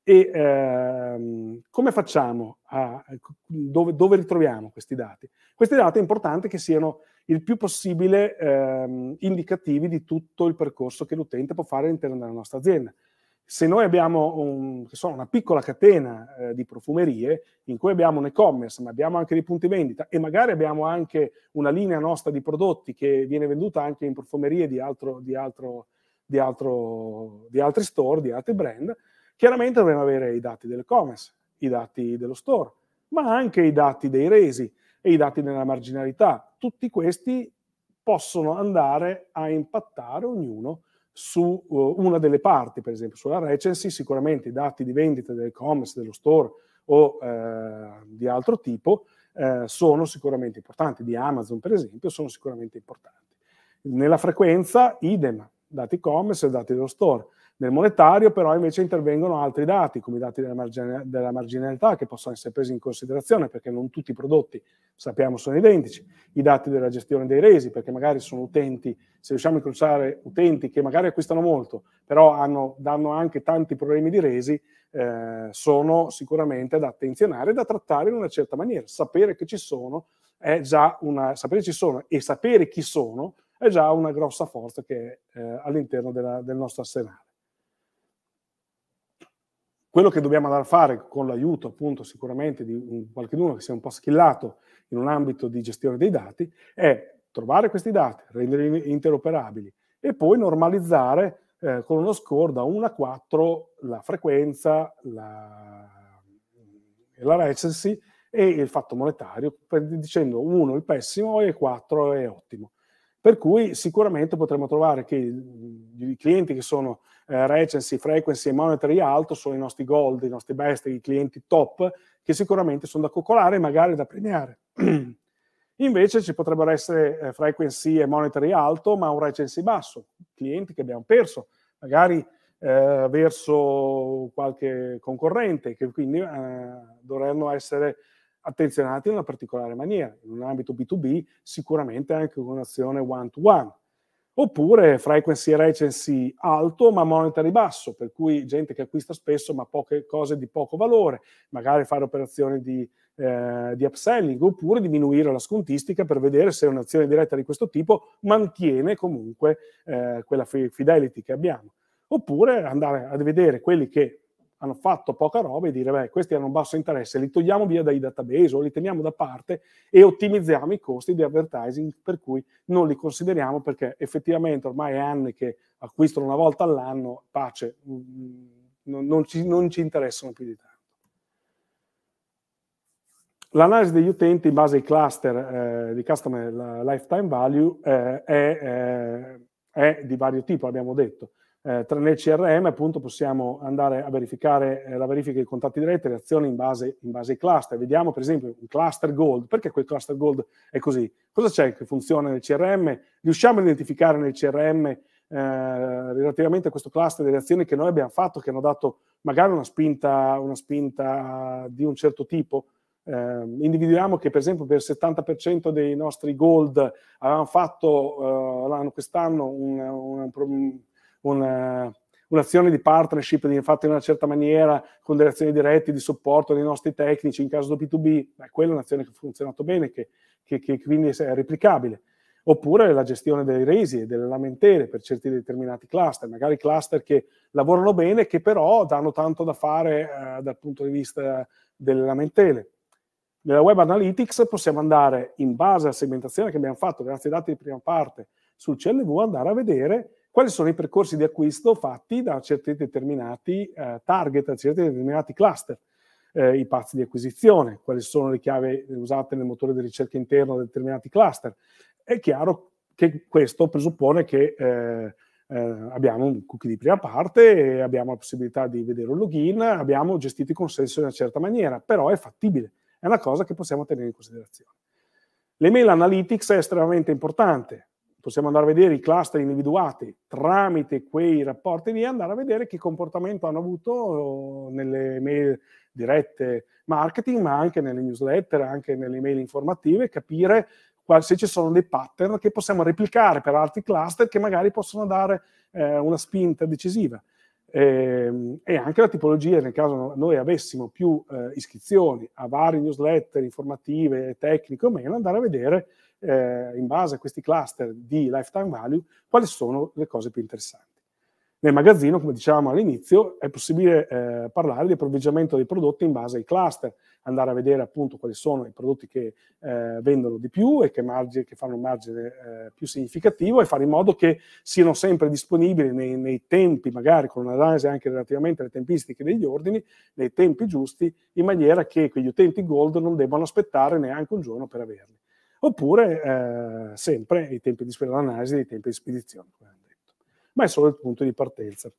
E ehm, come facciamo? A, ecco, dove, dove, ritroviamo questi dati? Questi dati è importante che siano il più possibile ehm, indicativi di tutto il percorso che l'utente può fare all'interno della nostra azienda se noi abbiamo un, so, una piccola catena eh, di profumerie in cui abbiamo un e-commerce, ma abbiamo anche dei punti vendita e magari abbiamo anche una linea nostra di prodotti che viene venduta anche in profumerie di, altro, di, altro, di, altro, di altri store, di altri brand, chiaramente dobbiamo avere i dati dell'e-commerce, i dati dello store, ma anche i dati dei resi e i dati della marginalità. Tutti questi possono andare a impattare ognuno su uh, una delle parti, per esempio sulla recency, sicuramente i dati di vendita dell'e-commerce, dello store o eh, di altro tipo eh, sono sicuramente importanti, di Amazon per esempio sono sicuramente importanti. Nella frequenza, idem, dati e-commerce e dati dello store. Nel monetario però invece intervengono altri dati, come i dati della, margin- della, marginalità, che possono essere presi in considerazione perché non tutti i prodotti, sappiamo, sono identici, i dati della gestione dei resi, perché magari sono utenti, se riusciamo a incrociare utenti che magari acquistano molto, però hanno, danno anche tanti problemi di resi, eh, sono sicuramente da attenzionare e da trattare in una certa maniera. Sapere che ci sono è già una, sapere ci sono e sapere chi sono è già una grossa forza che è eh, all'interno della, del nostro arsenale. Quello che dobbiamo andare a fare con l'aiuto appunto sicuramente di qualcuno che sia un po' schillato in un ambito di gestione dei dati è trovare questi dati, renderli interoperabili e poi normalizzare eh, con uno score da 1 a 4 la frequenza, la, la recency e il fatto monetario, dicendo 1 il pessimo e 4 è ottimo. Per cui sicuramente potremmo trovare che i clienti che sono eh, recency, frequency e monetary alto sono i nostri gold, i nostri best, i clienti top, che sicuramente sono da coccolare e magari da premiare. Invece ci potrebbero essere eh, frequency e monetary alto, ma un recency basso, clienti che abbiamo perso, magari eh, verso qualche concorrente, che quindi eh, dovranno essere attenzionati in una particolare maniera, in un ambito B2B sicuramente anche con un'azione one-to-one. Oppure frequency recency alto ma monetary basso, per cui gente che acquista spesso ma poche cose di poco valore, magari fare operazioni di, eh, di upselling oppure diminuire la scontistica per vedere se un'azione diretta di questo tipo mantiene comunque eh, quella fidelity che abbiamo. Oppure andare a vedere quelli che hanno fatto poca roba e dire, beh, questi hanno un basso interesse, li togliamo via dai database o li teniamo da parte e ottimizziamo i costi di advertising per cui non li consideriamo perché effettivamente ormai è anni che acquistano una volta all'anno, pace, mm, mm, non, non, ci, non ci interessano più di tanto. L'analisi degli utenti in base ai cluster eh, di Customer Lifetime Value eh, è, eh, è di vario tipo, abbiamo detto eh, tra, nel CRM appunto possiamo andare a verificare eh, la verifica dei contatti diretti, le azioni in base, in base ai cluster. Vediamo per esempio un cluster gold. Perché quel cluster gold è così? Cosa c'è che funziona nel CRM? Riusciamo a identificare nel CRM eh, relativamente a questo cluster delle azioni che noi abbiamo fatto, che hanno dato magari una spinta, una spinta di un certo tipo? Eh, individuiamo che per esempio per il 70% dei nostri gold avevamo fatto eh, quest'anno un, un, un una, eh, un'azione di partnership fatta in una certa maniera con delle azioni dirette di supporto dei nostri tecnici in caso di B2B, beh, quella è un'azione che ha funzionato bene, che, che, che quindi è replicabile oppure la gestione dei resi e delle lamentele per certi determinati cluster, magari cluster che lavorano bene che però danno tanto da fare eh, dal punto di vista delle lamentele. Nella web analytics possiamo andare in base alla segmentazione che abbiamo fatto grazie ai dati di prima parte sul CLV, andare a vedere quali sono i percorsi di acquisto fatti da certi determinati eh, target, da certi determinati cluster, eh, i pazzi di acquisizione, quali sono le chiavi usate nel motore di ricerca interno da determinati cluster. È chiaro che questo presuppone che eh, eh abbiamo un cookie di prima parte, abbiamo la possibilità di vedere un login, abbiamo gestito i consensi in una certa maniera, però è fattibile, è una cosa che possiamo tenere in considerazione. L'email analytics è estremamente importante, possiamo andare a vedere i cluster individuati tramite quei rapporti lì, andare a vedere che comportamento hanno avuto eh, nelle mail dirette marketing, ma anche nelle newsletter, anche nelle mail informative, capire se ci sono dei pattern che possiamo replicare per altri cluster che magari possono dare eh, una spinta decisiva. E, ehm, e, anche la tipologia, nel caso noi avessimo più eh, iscrizioni a varie newsletter informative, tecniche o meno, andare a vedere eh, in base a questi cluster di lifetime value, quali sono le cose più interessanti. Nel magazzino, come dicevamo all'inizio, è possibile eh, parlare di approvvigionamento dei prodotti in base ai cluster, andare a vedere appunto quali sono i prodotti che eh, vendono di più e che, margine, che fanno un margine eh, più significativo e fare in modo che siano sempre disponibili nei, nei tempi, magari con un'analisi anche relativamente alle tempistiche degli ordini, nei tempi giusti, in maniera che quegli utenti gold non debbano aspettare neanche un giorno per averli oppure eh, sempre i tempi di l'analisi i tempi di spedizione, come abbiamo detto. ma è solo il punto di partenza.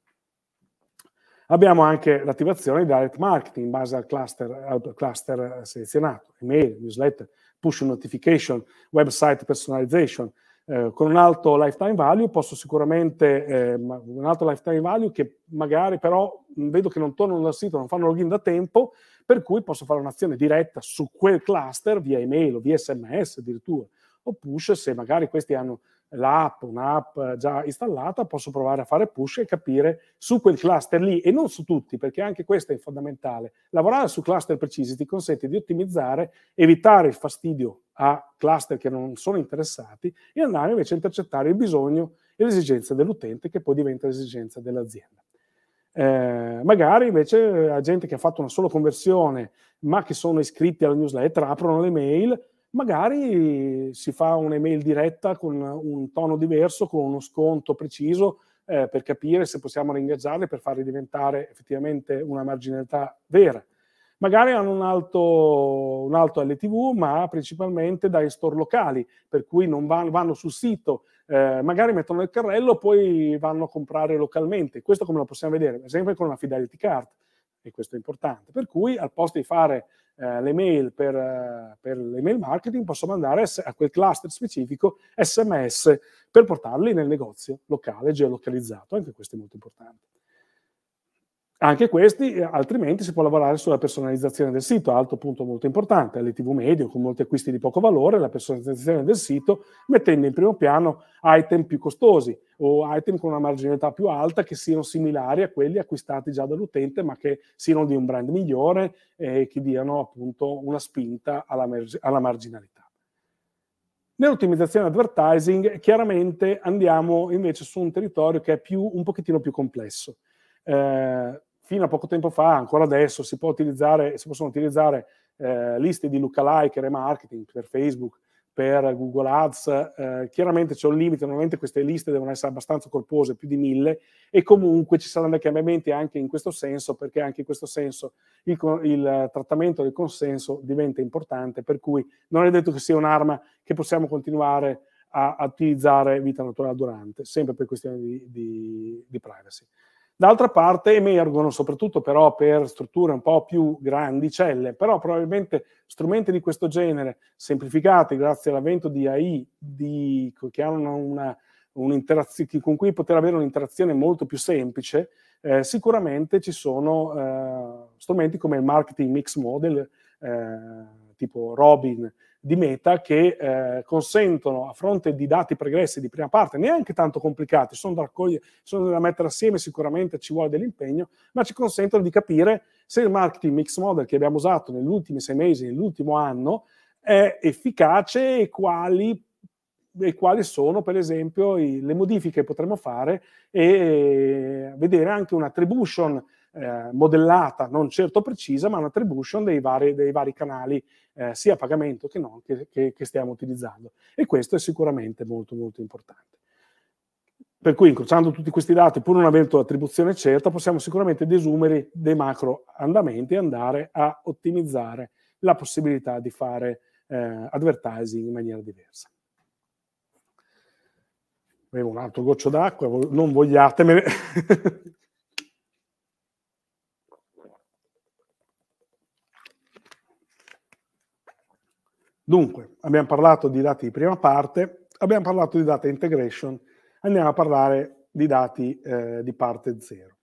Abbiamo anche l'attivazione di direct marketing in base al cluster, al cluster selezionato, email, newsletter, push notification, website personalization, eh, con un alto lifetime value posso sicuramente, eh, un alto lifetime value che magari però vedo che non tornano dal sito, non fanno login da tempo, per cui posso fare un'azione diretta su quel cluster via email o via sms addirittura, o push se magari questi hanno l'app, un'app già installata, posso provare a fare push e capire su quel cluster lì e non su tutti, perché anche questo è fondamentale. Lavorare su cluster precisi ti consente di ottimizzare, evitare il fastidio a cluster che non sono interessati e andare invece a intercettare il bisogno e l'esigenza dell'utente che poi diventa l'esigenza dell'azienda. Eh, magari invece la eh, gente che ha fatto una sola conversione ma che sono iscritti alla newsletter aprono le mail magari si fa un'email diretta con un tono diverso, con uno sconto preciso eh, per capire se possiamo reingaggiarli per farli diventare effettivamente una marginalità vera. Magari hanno un alto, un alto LTV, ma principalmente da store locali, per cui non vanno, vanno sul sito, eh, magari mettono il carrello, poi vanno a comprare localmente. Questo come lo possiamo vedere? Per esempio con la fidelity card, e questo è importante. Per cui al posto di fare eh, le mail per, eh, per l'email marketing, posso mandare a quel cluster specifico sms per portarli nel negozio locale, geolocalizzato, anche questo è molto importante. Anche questi, eh, altrimenti si può lavorare sulla personalizzazione del sito, altro punto molto importante, tv medio con molti acquisti di poco valore, la personalizzazione del sito mettendo in primo piano item più costosi o item con una marginalità più alta che siano similari a quelli acquistati già dall'utente ma che siano di un brand migliore e che diano appunto una spinta alla, marg- alla marginalità. Nell'ottimizzazione advertising chiaramente andiamo invece su un territorio che è più, un pochettino più complesso eh, fino a poco tempo fa, ancora adesso, si, può utilizzare, si possono utilizzare eh, liste di lookalike e remarketing per Facebook, per Google Ads. Eh, chiaramente c'è un limite, normalmente queste liste devono essere abbastanza corpose, più di mille, e comunque ci saranno dei cambiamenti anche in questo senso, perché anche in questo senso il, il trattamento del consenso diventa importante, per cui non è detto che sia un'arma che possiamo continuare a, a utilizzare vita naturale durante, sempre per questioni di, di, di privacy. D'altra parte emergono, soprattutto però per strutture un po' più grandicelle, però probabilmente strumenti di questo genere, semplificati grazie all'avvento di AI, di, che hanno una, con cui poter avere un'interazione molto più semplice, eh, sicuramente ci sono eh, strumenti come il marketing mix model, eh, tipo Robin, di Meta che eh, consentono a fronte di dati pregressi di prima parte, neanche tanto complicati, sono da, raccogliere, sono da mettere assieme, sicuramente ci vuole dell'impegno, ma ci consentono di capire se il marketing mix model che abbiamo usato negli ultimi sei mesi, nell'ultimo anno, è efficace e quali e quali sono per esempio i, le modifiche che potremmo fare e vedere anche un un'attribution eh, modellata, non certo precisa, ma un'attribution dei vari, dei vari canali, eh, sia a pagamento che non, che, che, che stiamo utilizzando. E questo è sicuramente molto molto importante. Per cui, incrociando tutti questi dati, pur non avendo attribuzione certa, possiamo sicuramente desumere dei macro andamenti e andare a ottimizzare la possibilità di fare eh, advertising in maniera diversa. Avevo un altro goccio d'acqua, non vogliatemene. Dunque, abbiamo parlato di dati di prima parte, abbiamo parlato di data integration, andiamo a parlare di dati eh, di parte zero.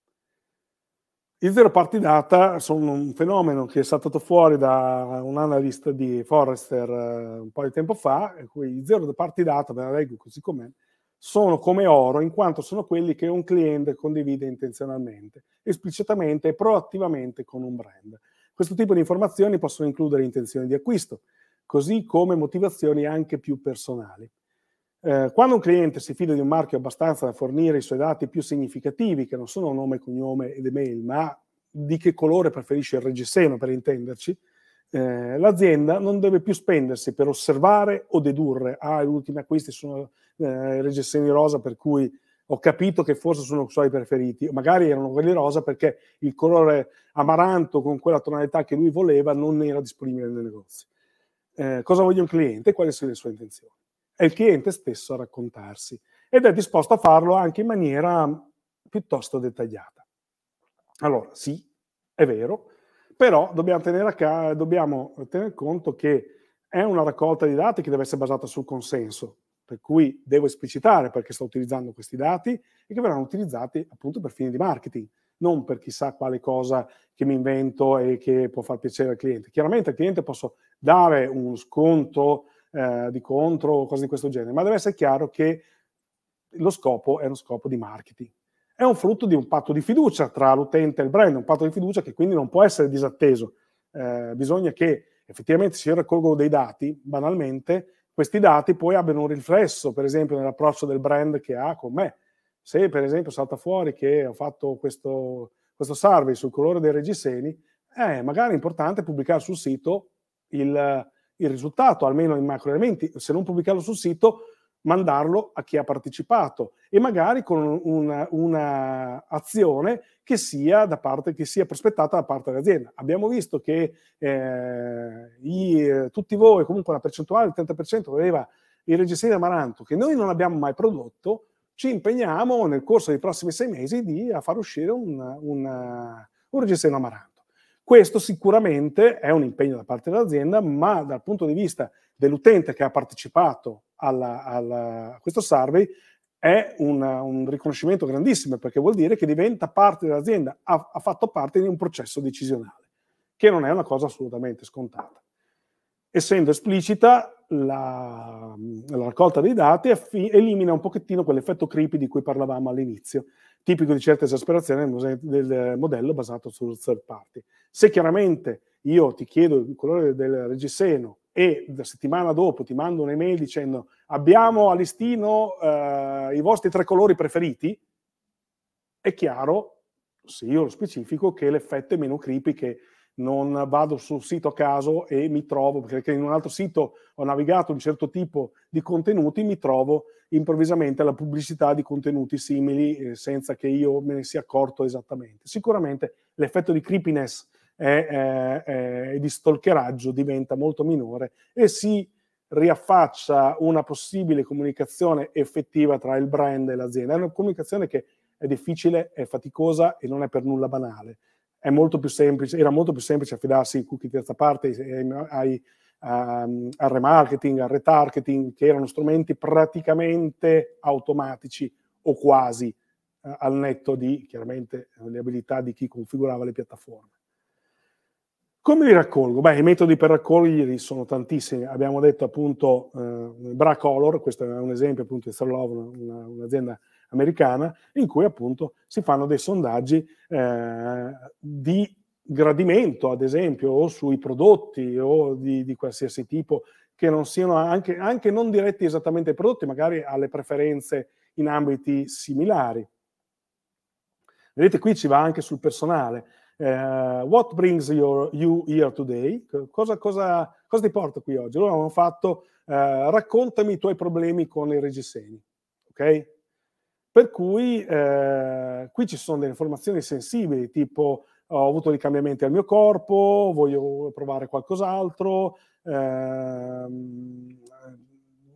I zero party data sono un fenomeno che è saltato fuori da un analyst di Forrester eh, un po' di tempo fa, e cui i zero party data, ve la leggo così com'è, sono come oro in quanto sono quelli che un cliente condivide intenzionalmente, esplicitamente e proattivamente con un brand. Questo tipo di informazioni possono includere intenzioni di acquisto, così come motivazioni anche più personali. Eh, quando un cliente si fida di un marchio abbastanza da fornire i suoi dati più significativi, che non sono nome, cognome ed email, ma di che colore preferisce il reggiseno, per intenderci, eh, l'azienda non deve più spendersi per osservare o dedurre, ah, gli ultimi acquisti sono eh, reggiseni rosa, per cui ho capito che forse sono i suoi preferiti, magari erano quelli rosa perché il colore amaranto con quella tonalità che lui voleva non era disponibile nel negozio. Eh, cosa voglia un cliente e quali sono le sue intenzioni. È il cliente stesso a raccontarsi ed è disposto a farlo anche in maniera piuttosto dettagliata. Allora, sì, è vero, però dobbiamo tenere, ca- dobbiamo tenere conto che è una raccolta di dati che deve essere basata sul consenso, per cui devo esplicitare perché sto utilizzando questi dati e che verranno utilizzati appunto per fini di marketing, non per chissà quale cosa che mi invento e che può far piacere al cliente. Chiaramente al cliente posso dare un sconto eh, di contro o cose di questo genere, ma deve essere chiaro che lo scopo è uno scopo di marketing. È un frutto di un patto di fiducia tra l'utente e il brand, un patto di fiducia che quindi non può essere disatteso. Eh, bisogna che effettivamente se io raccolgo dei dati, banalmente, questi dati poi abbiano un riflesso, per esempio, nell'approccio del brand che ha con me. Se, per esempio, salta fuori che ho fatto questo, questo survey sul colore dei reggiseni, eh, magari è importante pubblicare sul sito il, il risultato, almeno in macro elementi, se non pubblicarlo sul sito, mandarlo a chi ha partecipato e magari con un'azione che, che sia prospettata da parte dell'azienda. Abbiamo visto che eh, i, tutti voi, comunque la percentuale il 30% aveva il reggiseno amaranto, che noi non abbiamo mai prodotto, ci impegniamo nel corso dei prossimi sei mesi di, a far uscire un, un, un reggiseno amaranto. Questo sicuramente è un impegno da parte dell'azienda, ma dal punto di vista dell'utente che ha partecipato alla, alla, a questo survey è una, un riconoscimento grandissimo perché vuol dire che diventa parte dell'azienda, ha, ha fatto parte di un processo decisionale, che non è una cosa assolutamente scontata. Essendo esplicita, la, la raccolta dei dati elimina un pochettino quell'effetto creepy di cui parlavamo all'inizio, tipico di certa esasperazione del modello basato sul third party. Se chiaramente io ti chiedo il colore del reggiseno e la settimana dopo ti mando un'email dicendo abbiamo a listino eh, i vostri tre colori preferiti, è chiaro, se io lo specifico, che l'effetto è meno creepy che non vado sul sito a caso e mi trovo, perché in un altro sito ho navigato un certo tipo di contenuti, mi trovo improvvisamente alla pubblicità di contenuti simili eh, senza che io me ne sia accorto esattamente. Sicuramente l'effetto di creepiness e, di stalkeraggio diventa molto minore e si riaffaccia una possibile comunicazione effettiva tra il brand e l'azienda. È una comunicazione che è difficile, è faticosa e non è per nulla banale molto più semplice, era molto più semplice affidarsi ai cookie di terza parte, ai, um, al remarketing, al retargeting, che erano strumenti praticamente automatici o quasi eh, al netto di, chiaramente, eh, le abilità di chi configurava le piattaforme. Come li raccolgo? Beh, i metodi per raccoglierli sono tantissimi. Abbiamo detto appunto eh, Bracolor, questo è un esempio appunto di Star Love, un'azienda una americana, in cui appunto si fanno dei sondaggi eh, di gradimento, ad esempio, o sui prodotti o di, di qualsiasi tipo, che non siano anche, anche, non diretti esattamente ai prodotti, magari alle preferenze in ambiti similari. Vedete, qui ci va anche sul personale. Uh, what brings your, you here today? Cosa, cosa, cosa, ti porta qui oggi? Loro allora, hanno fatto uh, raccontami i tuoi problemi con i reggiseni. Ok? Per cui eh, qui ci sono delle informazioni sensibili, tipo ho avuto dei cambiamenti al mio corpo, voglio provare qualcos'altro, ehm,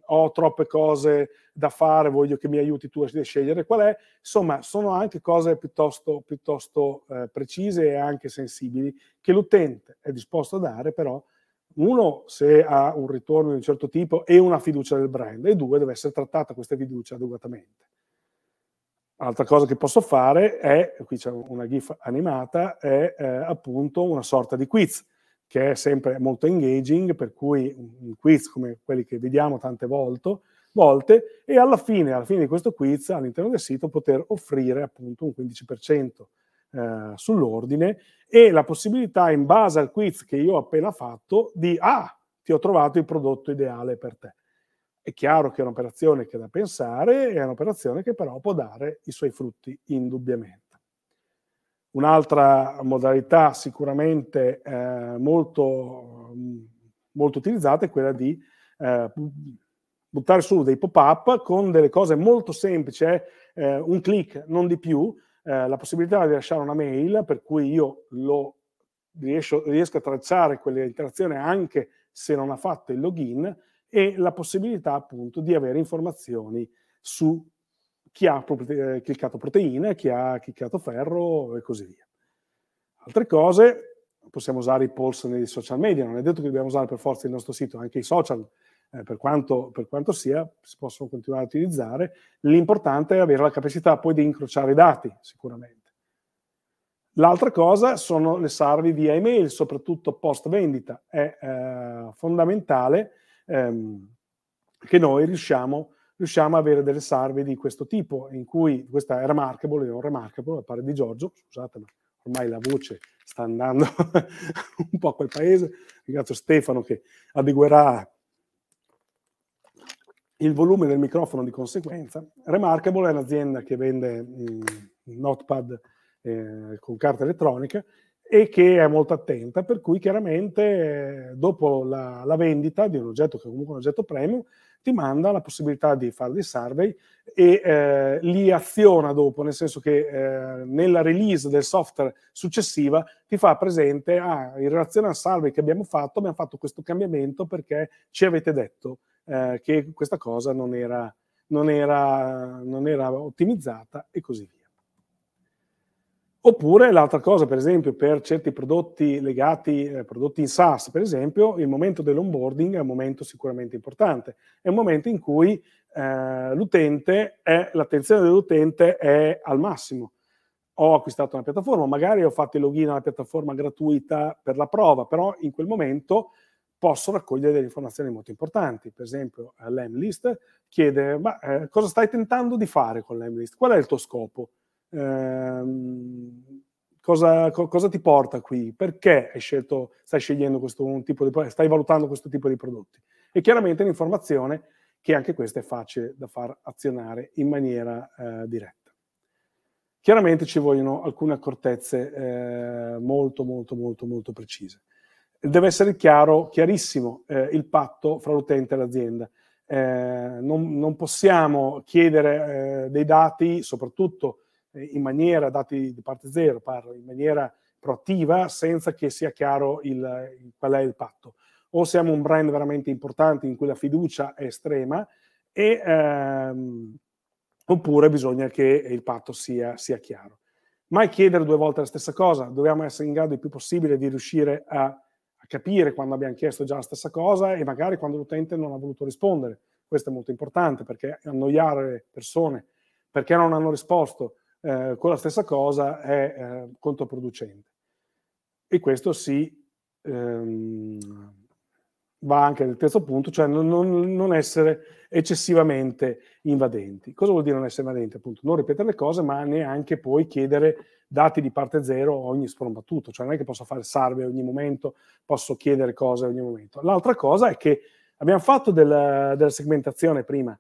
ho troppe cose da fare, voglio che mi aiuti tu a scegliere qual è. Insomma, sono anche cose piuttosto, piuttosto eh, precise e anche sensibili che l'utente è disposto a dare, però uno se ha un ritorno di un certo tipo e una fiducia del brand, e due deve essere trattata questa fiducia adeguatamente. Altra cosa che posso fare è, qui c'è una GIF animata, è eh, appunto una sorta di quiz, che è sempre molto engaging, per cui un quiz come quelli che vediamo tante volte, volte e alla fine, alla fine di questo quiz all'interno del sito poter offrire appunto un 15% eh, sull'ordine e la possibilità in base al quiz che io ho appena fatto di, ah, ti ho trovato il prodotto ideale per te. È chiaro che è un'operazione che è da pensare, è un'operazione che però può dare i suoi frutti indubbiamente. Un'altra modalità sicuramente eh, molto, molto, utilizzata è quella di eh, buttare su dei pop-up con delle cose molto semplici, eh, eh un clic, non di più, eh, la possibilità di lasciare una mail per cui io lo riesco, riesco a tracciare quelle interazioni anche se non ha fatto il login e la possibilità appunto di avere informazioni su chi ha prote- eh, cliccato proteine, chi ha cliccato ferro e così via. Altre cose, possiamo usare i polls nei social media, non è detto che dobbiamo usare per forza il nostro sito, anche i social, eh, per, quanto, per quanto sia, si possono continuare a utilizzare. L'importante è avere la capacità poi di incrociare i dati, sicuramente. L'altra cosa sono le salvi via email, soprattutto post vendita. È eh, fondamentale ehm, che noi riusciamo, riusciamo ad avere delle salve di questo tipo, in cui questa è remarkable, è un remarkable, appare di Giorgio, scusate ma ormai la voce sta andando un po' a quel paese, ringrazio Stefano che adeguerà il volume del microfono di conseguenza. Remarkable è un'azienda che vende mh, mm, notepad eh, con carta elettronica e che è molto attenta, per cui chiaramente eh, dopo la, la vendita di un oggetto che è comunque un oggetto premium, ti manda la possibilità di fare dei survey e eh, li aziona dopo, nel senso che eh, nella release del software successiva ti fa presente, ah, in relazione al survey che abbiamo fatto, abbiamo fatto questo cambiamento perché ci avete detto eh, che questa cosa non era, non, era, non era ottimizzata e così via. Oppure l'altra cosa, per esempio, per certi prodotti legati, eh, prodotti in SaaS, per esempio, il momento dell'onboarding è un momento sicuramente importante. È un momento in cui eh, l'utente è, l'attenzione dell'utente è al massimo. Ho acquistato una piattaforma, magari ho fatto il login alla piattaforma gratuita per la prova, però in quel momento posso raccogliere delle informazioni molto importanti. Per esempio, l'Emlist chiede, ma eh, cosa stai tentando di fare con l'Emlist? Qual è il tuo scopo? Ehm, cosa, co- cosa, ti porta qui? Perché hai scelto, stai scegliendo questo tipo di prodotti? stai valutando questo tipo di prodotti? E chiaramente l'informazione che anche questa è facile da far azionare in maniera eh, diretta. Chiaramente ci vogliono alcune accortezze eh, molto, molto, molto, molto precise. Deve essere chiaro, chiarissimo eh, il patto fra l'utente e l'azienda. Eh, non, non, possiamo chiedere eh, dei dati, soprattutto eh, in maniera, dati di parte zero, parlo, in maniera proattiva senza che sia chiaro il, qual è il patto. O siamo un brand veramente importante in cui la fiducia è estrema, e, ehm, oppure bisogna che il patto sia, sia chiaro. Mai chiedere due volte la stessa cosa, dobbiamo essere in grado il più possibile di riuscire a, a capire quando abbiamo chiesto già la stessa cosa e magari quando l'utente non ha voluto rispondere. Questo è molto importante perché annoiare persone perché non hanno risposto eh, con la stessa cosa è eh, controproducente. E questo si ehm, va anche nel terzo punto, cioè non, non, essere eccessivamente invadenti. Cosa vuol dire non essere invadenti? Appunto, non ripetere le cose, ma neanche poi chiedere dati di parte zero ogni sprombattuto, cioè non è che posso fare salve ogni momento, posso chiedere cose ogni momento. L'altra cosa è che abbiamo fatto del, della segmentazione prima,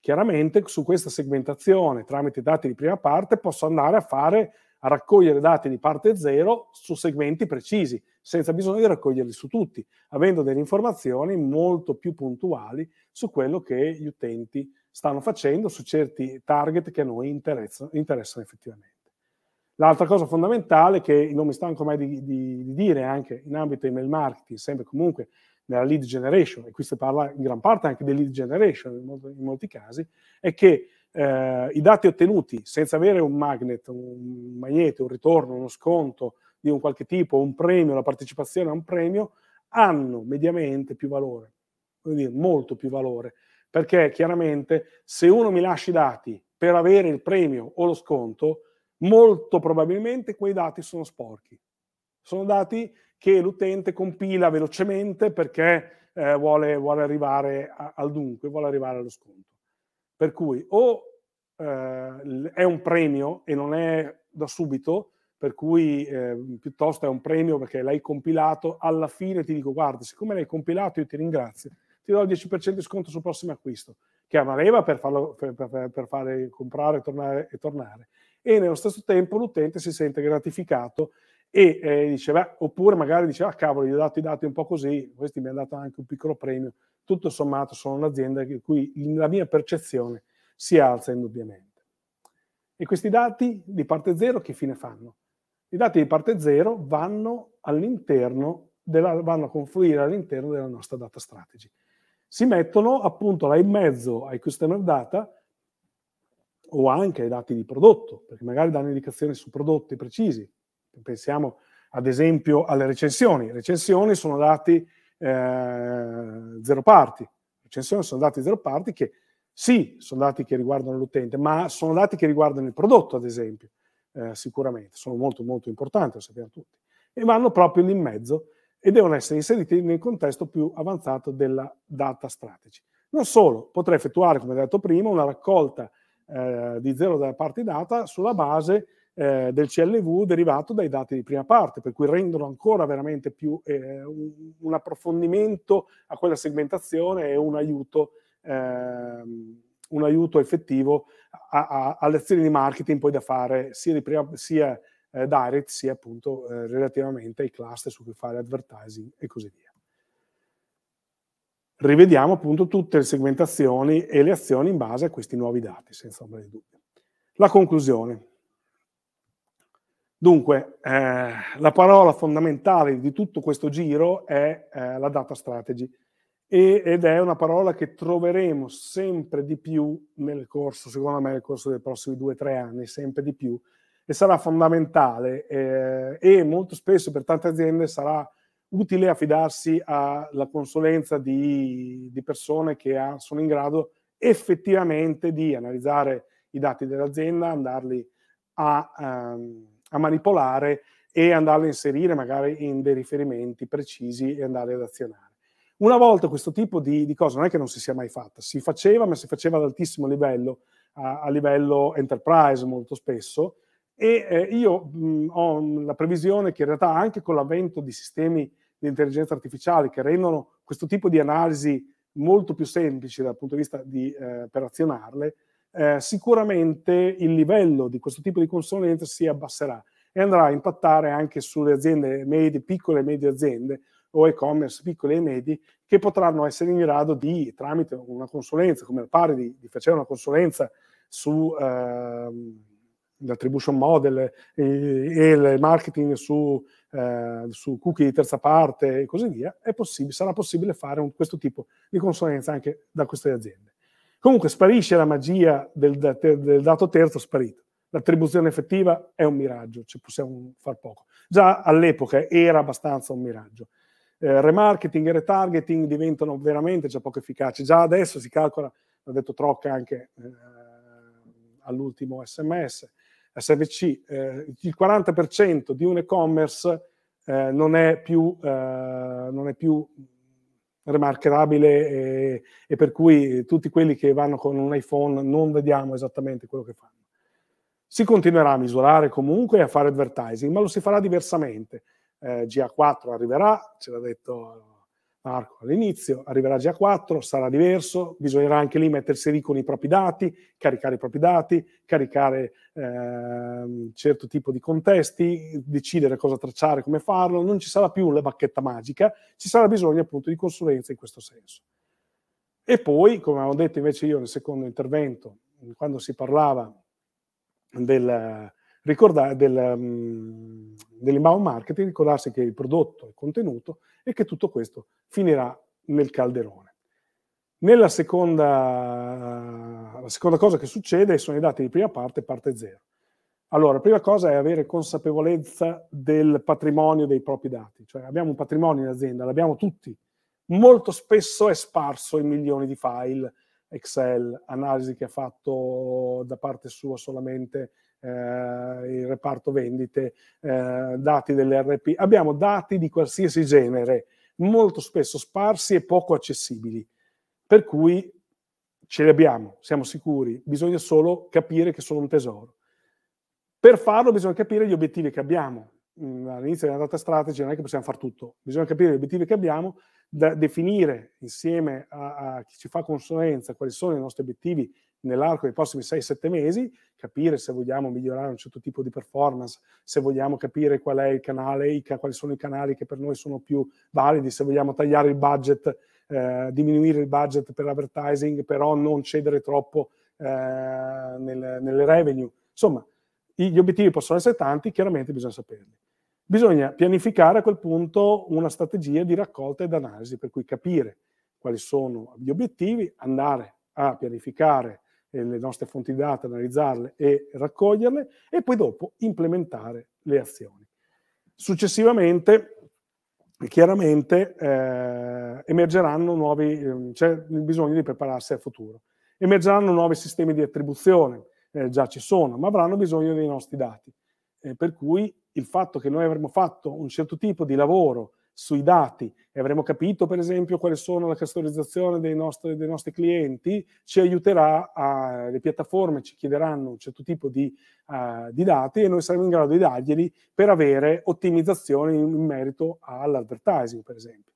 Chiaramente su questa segmentazione tramite dati di prima parte posso andare a fare a raccogliere dati di parte zero su segmenti precisi, senza bisogno di raccoglierli su tutti, avendo delle informazioni molto più puntuali su quello che gli utenti stanno facendo, su certi target che a noi interessano, interessano effettivamente. L'altra cosa fondamentale che non mi stanco mai di, di, di dire anche in ambito email marketing, sempre comunque nella lead generation, e qui si parla in gran parte anche di lead generation in, molti, in molti casi, è che eh, i dati ottenuti senza avere un magnet, un magnete, un ritorno, uno sconto di un qualche tipo, un premio, la partecipazione a un premio, hanno mediamente più valore, voglio molto più valore, perché chiaramente se uno mi lascia i dati per avere il premio o lo sconto, molto probabilmente quei dati sono sporchi. Sono dati che l'utente compila velocemente perché eh, vuole, vuole, arrivare a, al dunque, vuole arrivare allo sconto. Per cui o eh, è un premio e non è da subito, per cui eh, piuttosto è un premio perché l'hai compilato, alla fine ti dico guarda, siccome l'hai compilato io ti ringrazio, ti do il 10% di sconto sul prossimo acquisto, che è una leva per, farlo, per, per, per fare comprare tornare, e tornare. E nello stesso tempo l'utente si sente gratificato e eh, dice, oppure magari diceva, ah, cavolo, gli ho dato i dati un po' così, questi mi hanno dato anche un piccolo premio. Tutto sommato sono un'azienda in cui la mia percezione si alza indubbiamente. E questi dati di parte zero che fine fanno? I dati di parte zero vanno all'interno della, vanno a confluire all'interno della nostra data strategy. Si mettono appunto là in mezzo ai customer data o anche ai dati di prodotto, perché magari danno indicazioni su prodotti precisi, Pensiamo ad esempio alle recensioni. Le Recensioni sono dati eh, zero parti. Le Recensioni sono dati zero parti che sì, sono dati che riguardano l'utente, ma sono dati che riguardano il prodotto, ad esempio, eh, sicuramente. Sono molto, molto importanti, lo sappiamo tutti. E vanno proprio lì in mezzo e devono essere inseriti nel contesto più avanzato della data strategy. Non solo, potrei effettuare, come detto prima, una raccolta eh, di zero della parte data sulla base eh, del CLV derivato dai dati di prima parte, per cui rendono ancora veramente più eh, un, un, approfondimento a quella segmentazione e un aiuto, ehm, un aiuto effettivo alle azioni di marketing poi da fare sia, di prima, sia eh, direct sia appunto eh, relativamente ai cluster su cui fare advertising e così via rivediamo appunto tutte le segmentazioni e le azioni in base a questi nuovi dati, senza ombra di dubbio. La conclusione. Dunque, eh, la parola fondamentale di tutto questo giro è eh, la data strategy e, ed è una parola che troveremo sempre di più nel corso, secondo me nel corso dei prossimi due o tre anni, sempre di più e sarà fondamentale eh, e molto spesso per tante aziende sarà utile affidarsi alla consulenza di, di persone che ha, sono in grado effettivamente di analizzare i dati dell'azienda, andarli a... Ehm, a manipolare e andare a inserire magari in dei riferimenti precisi e andare ad azionare. Una volta questo tipo di, di cosa non è che non si sia mai fatta, si faceva, ma si faceva ad altissimo livello, a, a livello enterprise molto spesso, e eh, io mh, ho la previsione che in realtà anche con l'avvento di sistemi di intelligenza artificiale che rendono questo tipo di analisi molto più semplici dal punto di vista di, eh, per azionarle, eh, sicuramente il livello di questo tipo di consulenza si abbasserà e andrà a impattare anche sulle aziende medie, piccole e medie aziende o e-commerce piccole e medi che potranno essere in grado di, tramite una consulenza, come al pari di, di facere una consulenza su ehm, eh, model e, e il marketing su, eh, su, cookie di terza parte e così via, possibile, sarà possibile fare un, questo tipo di consulenza anche da queste aziende. Comunque sparisce la magia del, del dato terzo sparito. L'attribuzione effettiva è un miraggio, ci possiamo far poco. Già all'epoca era abbastanza un miraggio. Eh, remarketing e retargeting diventano veramente già poco efficaci. Già adesso si calcola, l'ha detto Trocca anche eh, all'ultimo sms, SVC, eh, il 40% di un e-commerce eh, non è più, eh, non è più remarkerabile e, eh, e, per cui tutti quelli che vanno con un iPhone non vediamo esattamente quello che fanno. Si continuerà a misurare comunque e a fare advertising, ma lo si farà diversamente. Eh, GA4 arriverà, ce l'ha detto Marco all'inizio, arriverà GA4, sarà diverso, bisognerà anche lì mettersi lì con i propri dati, caricare i propri dati, caricare eh, certo tipo di contesti, decidere cosa tracciare, come farlo, non ci sarà più la bacchetta magica, ci sarà bisogno appunto di consulenza in questo senso. E poi, come avevo detto invece io nel secondo intervento, quando si parlava del, ricorda- del, um, dell'inbound marketing, ricordarsi che il prodotto è contenuto e che tutto questo finirà nel calderone. Nella seconda, seconda cosa che succede sono i dati di prima parte, parte zero. Allora, la prima cosa è avere consapevolezza del patrimonio dei propri dati, cioè abbiamo un patrimonio in azienda, l'abbiamo tutti, molto spesso è sparso in milioni di file, Excel, analisi che ha fatto da parte sua solamente eh, il reparto vendite, eh, dati dell'RP, abbiamo dati di qualsiasi genere, molto spesso sparsi e poco accessibili. Per cui ce li abbiamo, siamo sicuri, bisogna solo capire che sono un tesoro. Per farlo bisogna capire gli obiettivi che abbiamo. Mm, all'inizio della data strategy non è che possiamo fare tutto, bisogna capire gli obiettivi che abbiamo, definire insieme a, a, chi ci fa consulenza quali sono i nostri obiettivi nell'arco dei prossimi 6-7 mesi, capire se vogliamo migliorare un certo tipo di performance, se vogliamo capire qual è il canale, quali sono i canali che per noi sono più validi, se vogliamo tagliare il budget, eh, diminuire il budget per l'advertising, però non cedere troppo eh, nel, nelle revenue. Insomma, gli obiettivi possono essere tanti, chiaramente bisogna saperli. Bisogna pianificare a quel punto una strategia di raccolta ed analisi, per cui capire quali sono gli obiettivi, andare a pianificare le nostre fonti di dati, analizzarle e raccoglierle e poi dopo implementare le azioni. Successivamente, chiaramente, eh, emergeranno nuovi, ehm, c'è il bisogno di prepararsi al futuro. Emergeranno nuovi sistemi di attribuzione, eh, già ci sono, ma avranno bisogno dei nostri dati. Eh, per cui il fatto che noi avremmo fatto un certo tipo di lavoro sui dati e avremo capito per esempio quali sono la castorizzazione dei nostri, dei nostri clienti, ci aiuterà, a, le piattaforme ci chiederanno un certo tipo di, uh, di, dati e noi saremo in grado di darglieli per avere ottimizzazioni in, in merito all'advertising per esempio.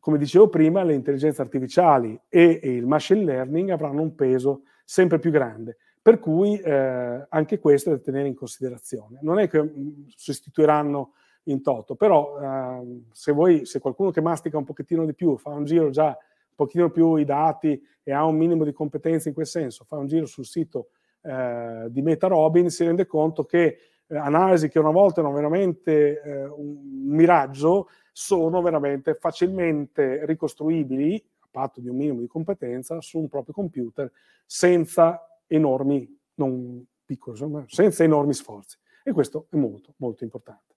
Come dicevo prima, le intelligenze artificiali e, e il machine learning avranno un peso sempre più grande. Per cui eh, anche questo è da tenere in considerazione. Non è che mh, mm, sostituiranno in toto, però eh, se, voi, se qualcuno che mastica un pochettino di più, fa un giro già un pochettino più i dati e ha un minimo di competenze in quel senso, fa un giro sul sito eh, di Robin, si rende conto che eh, analisi che una volta erano veramente eh, un miraggio sono veramente facilmente ricostruibili, a patto di un minimo di competenza, su un proprio computer senza enormi, non piccoli, senza enormi sforzi. E questo è molto, molto importante.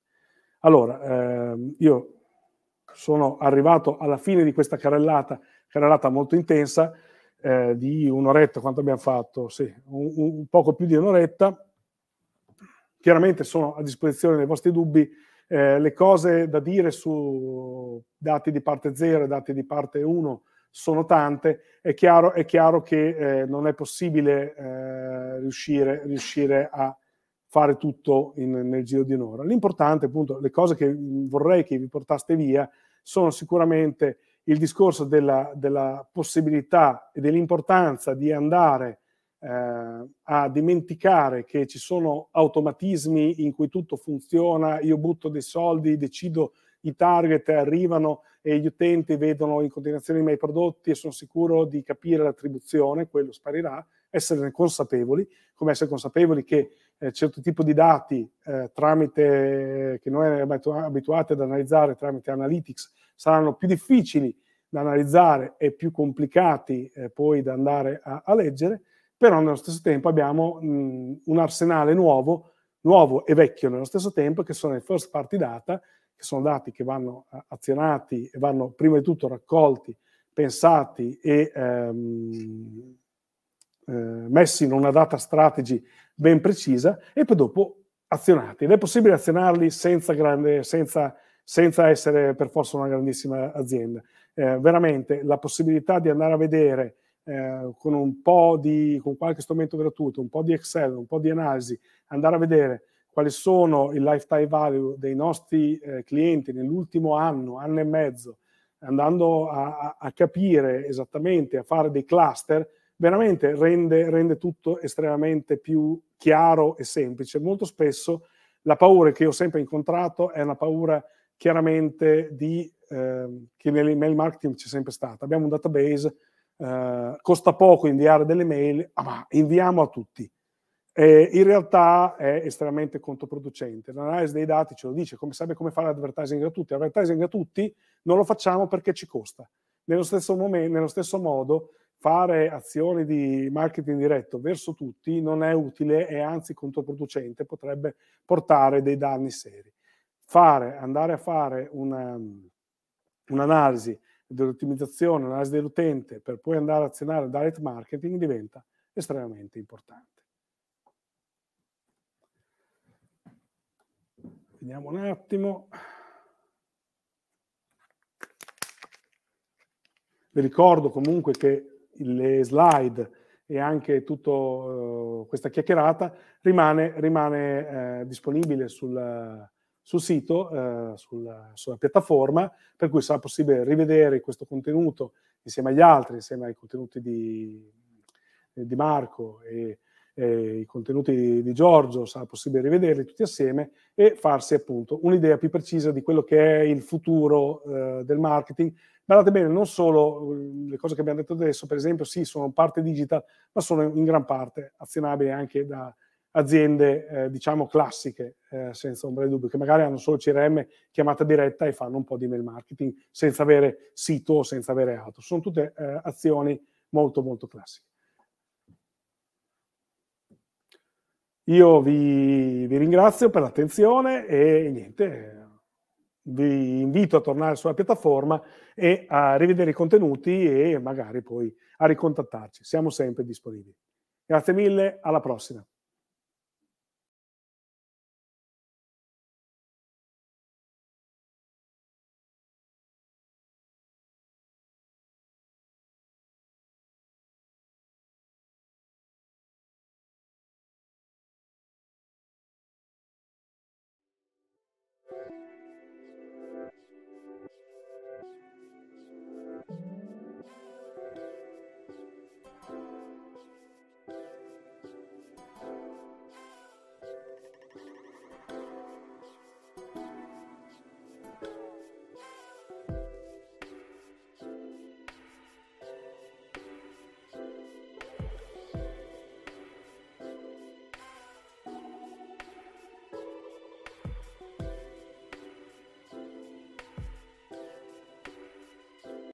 Allora, ehm, io sono arrivato alla fine di questa carrellata, carrellata molto intensa, eh, di un'oretta, quanto abbiamo fatto? Sì, un, un, poco più di un'oretta. Chiaramente sono a disposizione dei vostri dubbi. Eh, le cose da dire su dati di parte 0 e dati di parte 1 sono tante. È chiaro, è chiaro che eh, non è possibile eh, riuscire, riuscire a fare tutto in, nel giro di un'ora. L'importante, appunto, le cose che vorrei che vi portaste via sono sicuramente il discorso della, della possibilità e dell'importanza di andare eh, a dimenticare che ci sono automatismi in cui tutto funziona, io butto dei soldi, decido i target arrivano e gli utenti vedono in continuazione i miei prodotti e sono sicuro di capire l'attribuzione, quello sparirà, essere consapevoli, come essere consapevoli che eh, certo tipo di dati eh, tramite, che noi eravamo abituati ad analizzare tramite Analytics saranno più difficili da analizzare e più complicati eh, poi da andare a, a leggere, però nello stesso tempo abbiamo mh, un arsenale nuovo, nuovo e vecchio nello stesso tempo, che sono i first party data, che sono dati che vanno azionati e vanno prima di tutto raccolti, pensati e ehm, eh, messi in una data strategy ben precisa e poi dopo azionati. Ed è possibile azionarli senza, grande, senza, senza essere per forza una grandissima azienda. Eh, veramente la possibilità di andare a vedere eh, con un po' di, con qualche strumento gratuito, un po' di Excel, un po' di analisi, andare a vedere quali sono il lifetime value dei nostri eh, clienti nell'ultimo anno, anno e mezzo, andando a, a, capire esattamente, a fare dei cluster, veramente rende, rende tutto estremamente più chiaro e semplice. Molto spesso la paura che ho sempre incontrato è una paura chiaramente di, eh, che nell'email marketing c'è sempre stata. Abbiamo un database, eh, costa poco inviare delle mail, ah, ma inviamo a tutti. Eh, in realtà è estremamente controproducente. L'analisi dei dati ce lo dice, come sarebbe come fare l'advertising a tutti. Advertising a tutti non lo facciamo perché ci costa. Nello stesso, momento, nello stesso modo, fare azioni di marketing diretto verso tutti non è utile e anzi controproducente, potrebbe portare dei danni seri. Fare, andare a fare una, un'analisi dell'ottimizzazione, un'analisi dell'utente per poi andare a azionare direct marketing diventa estremamente importante. Vediamo un attimo. Vi ricordo comunque che le slide e anche tutta uh, eh, questa chiacchierata rimane, rimane uh, disponibile sul, sul sito, uh, sul, sulla piattaforma, per cui sarà possibile rivedere questo contenuto insieme agli altri, insieme ai contenuti di, di Marco e, e, i contenuti di, di Giorgio, sarà possibile rivederli tutti assieme e farsi appunto un'idea più precisa di quello che è il futuro del marketing Guardate bene, non solo eh, le cose che abbiamo detto adesso, per esempio, sì, sono parte digital, ma sono in gran parte azionabili anche da aziende, eh, diciamo, classiche, eh, senza ombra di dubbio, che magari hanno solo CRM, chiamata diretta e fanno un po' di mail marketing senza avere sito, o senza avere altro. Sono tutte eh, azioni molto, molto classiche. Io vi, vi ringrazio per l'attenzione e niente, vi invito a tornare sulla piattaforma e a rivedere i contenuti e magari poi a ricontattarci. Siamo sempre disponibili. Grazie mille, alla prossima.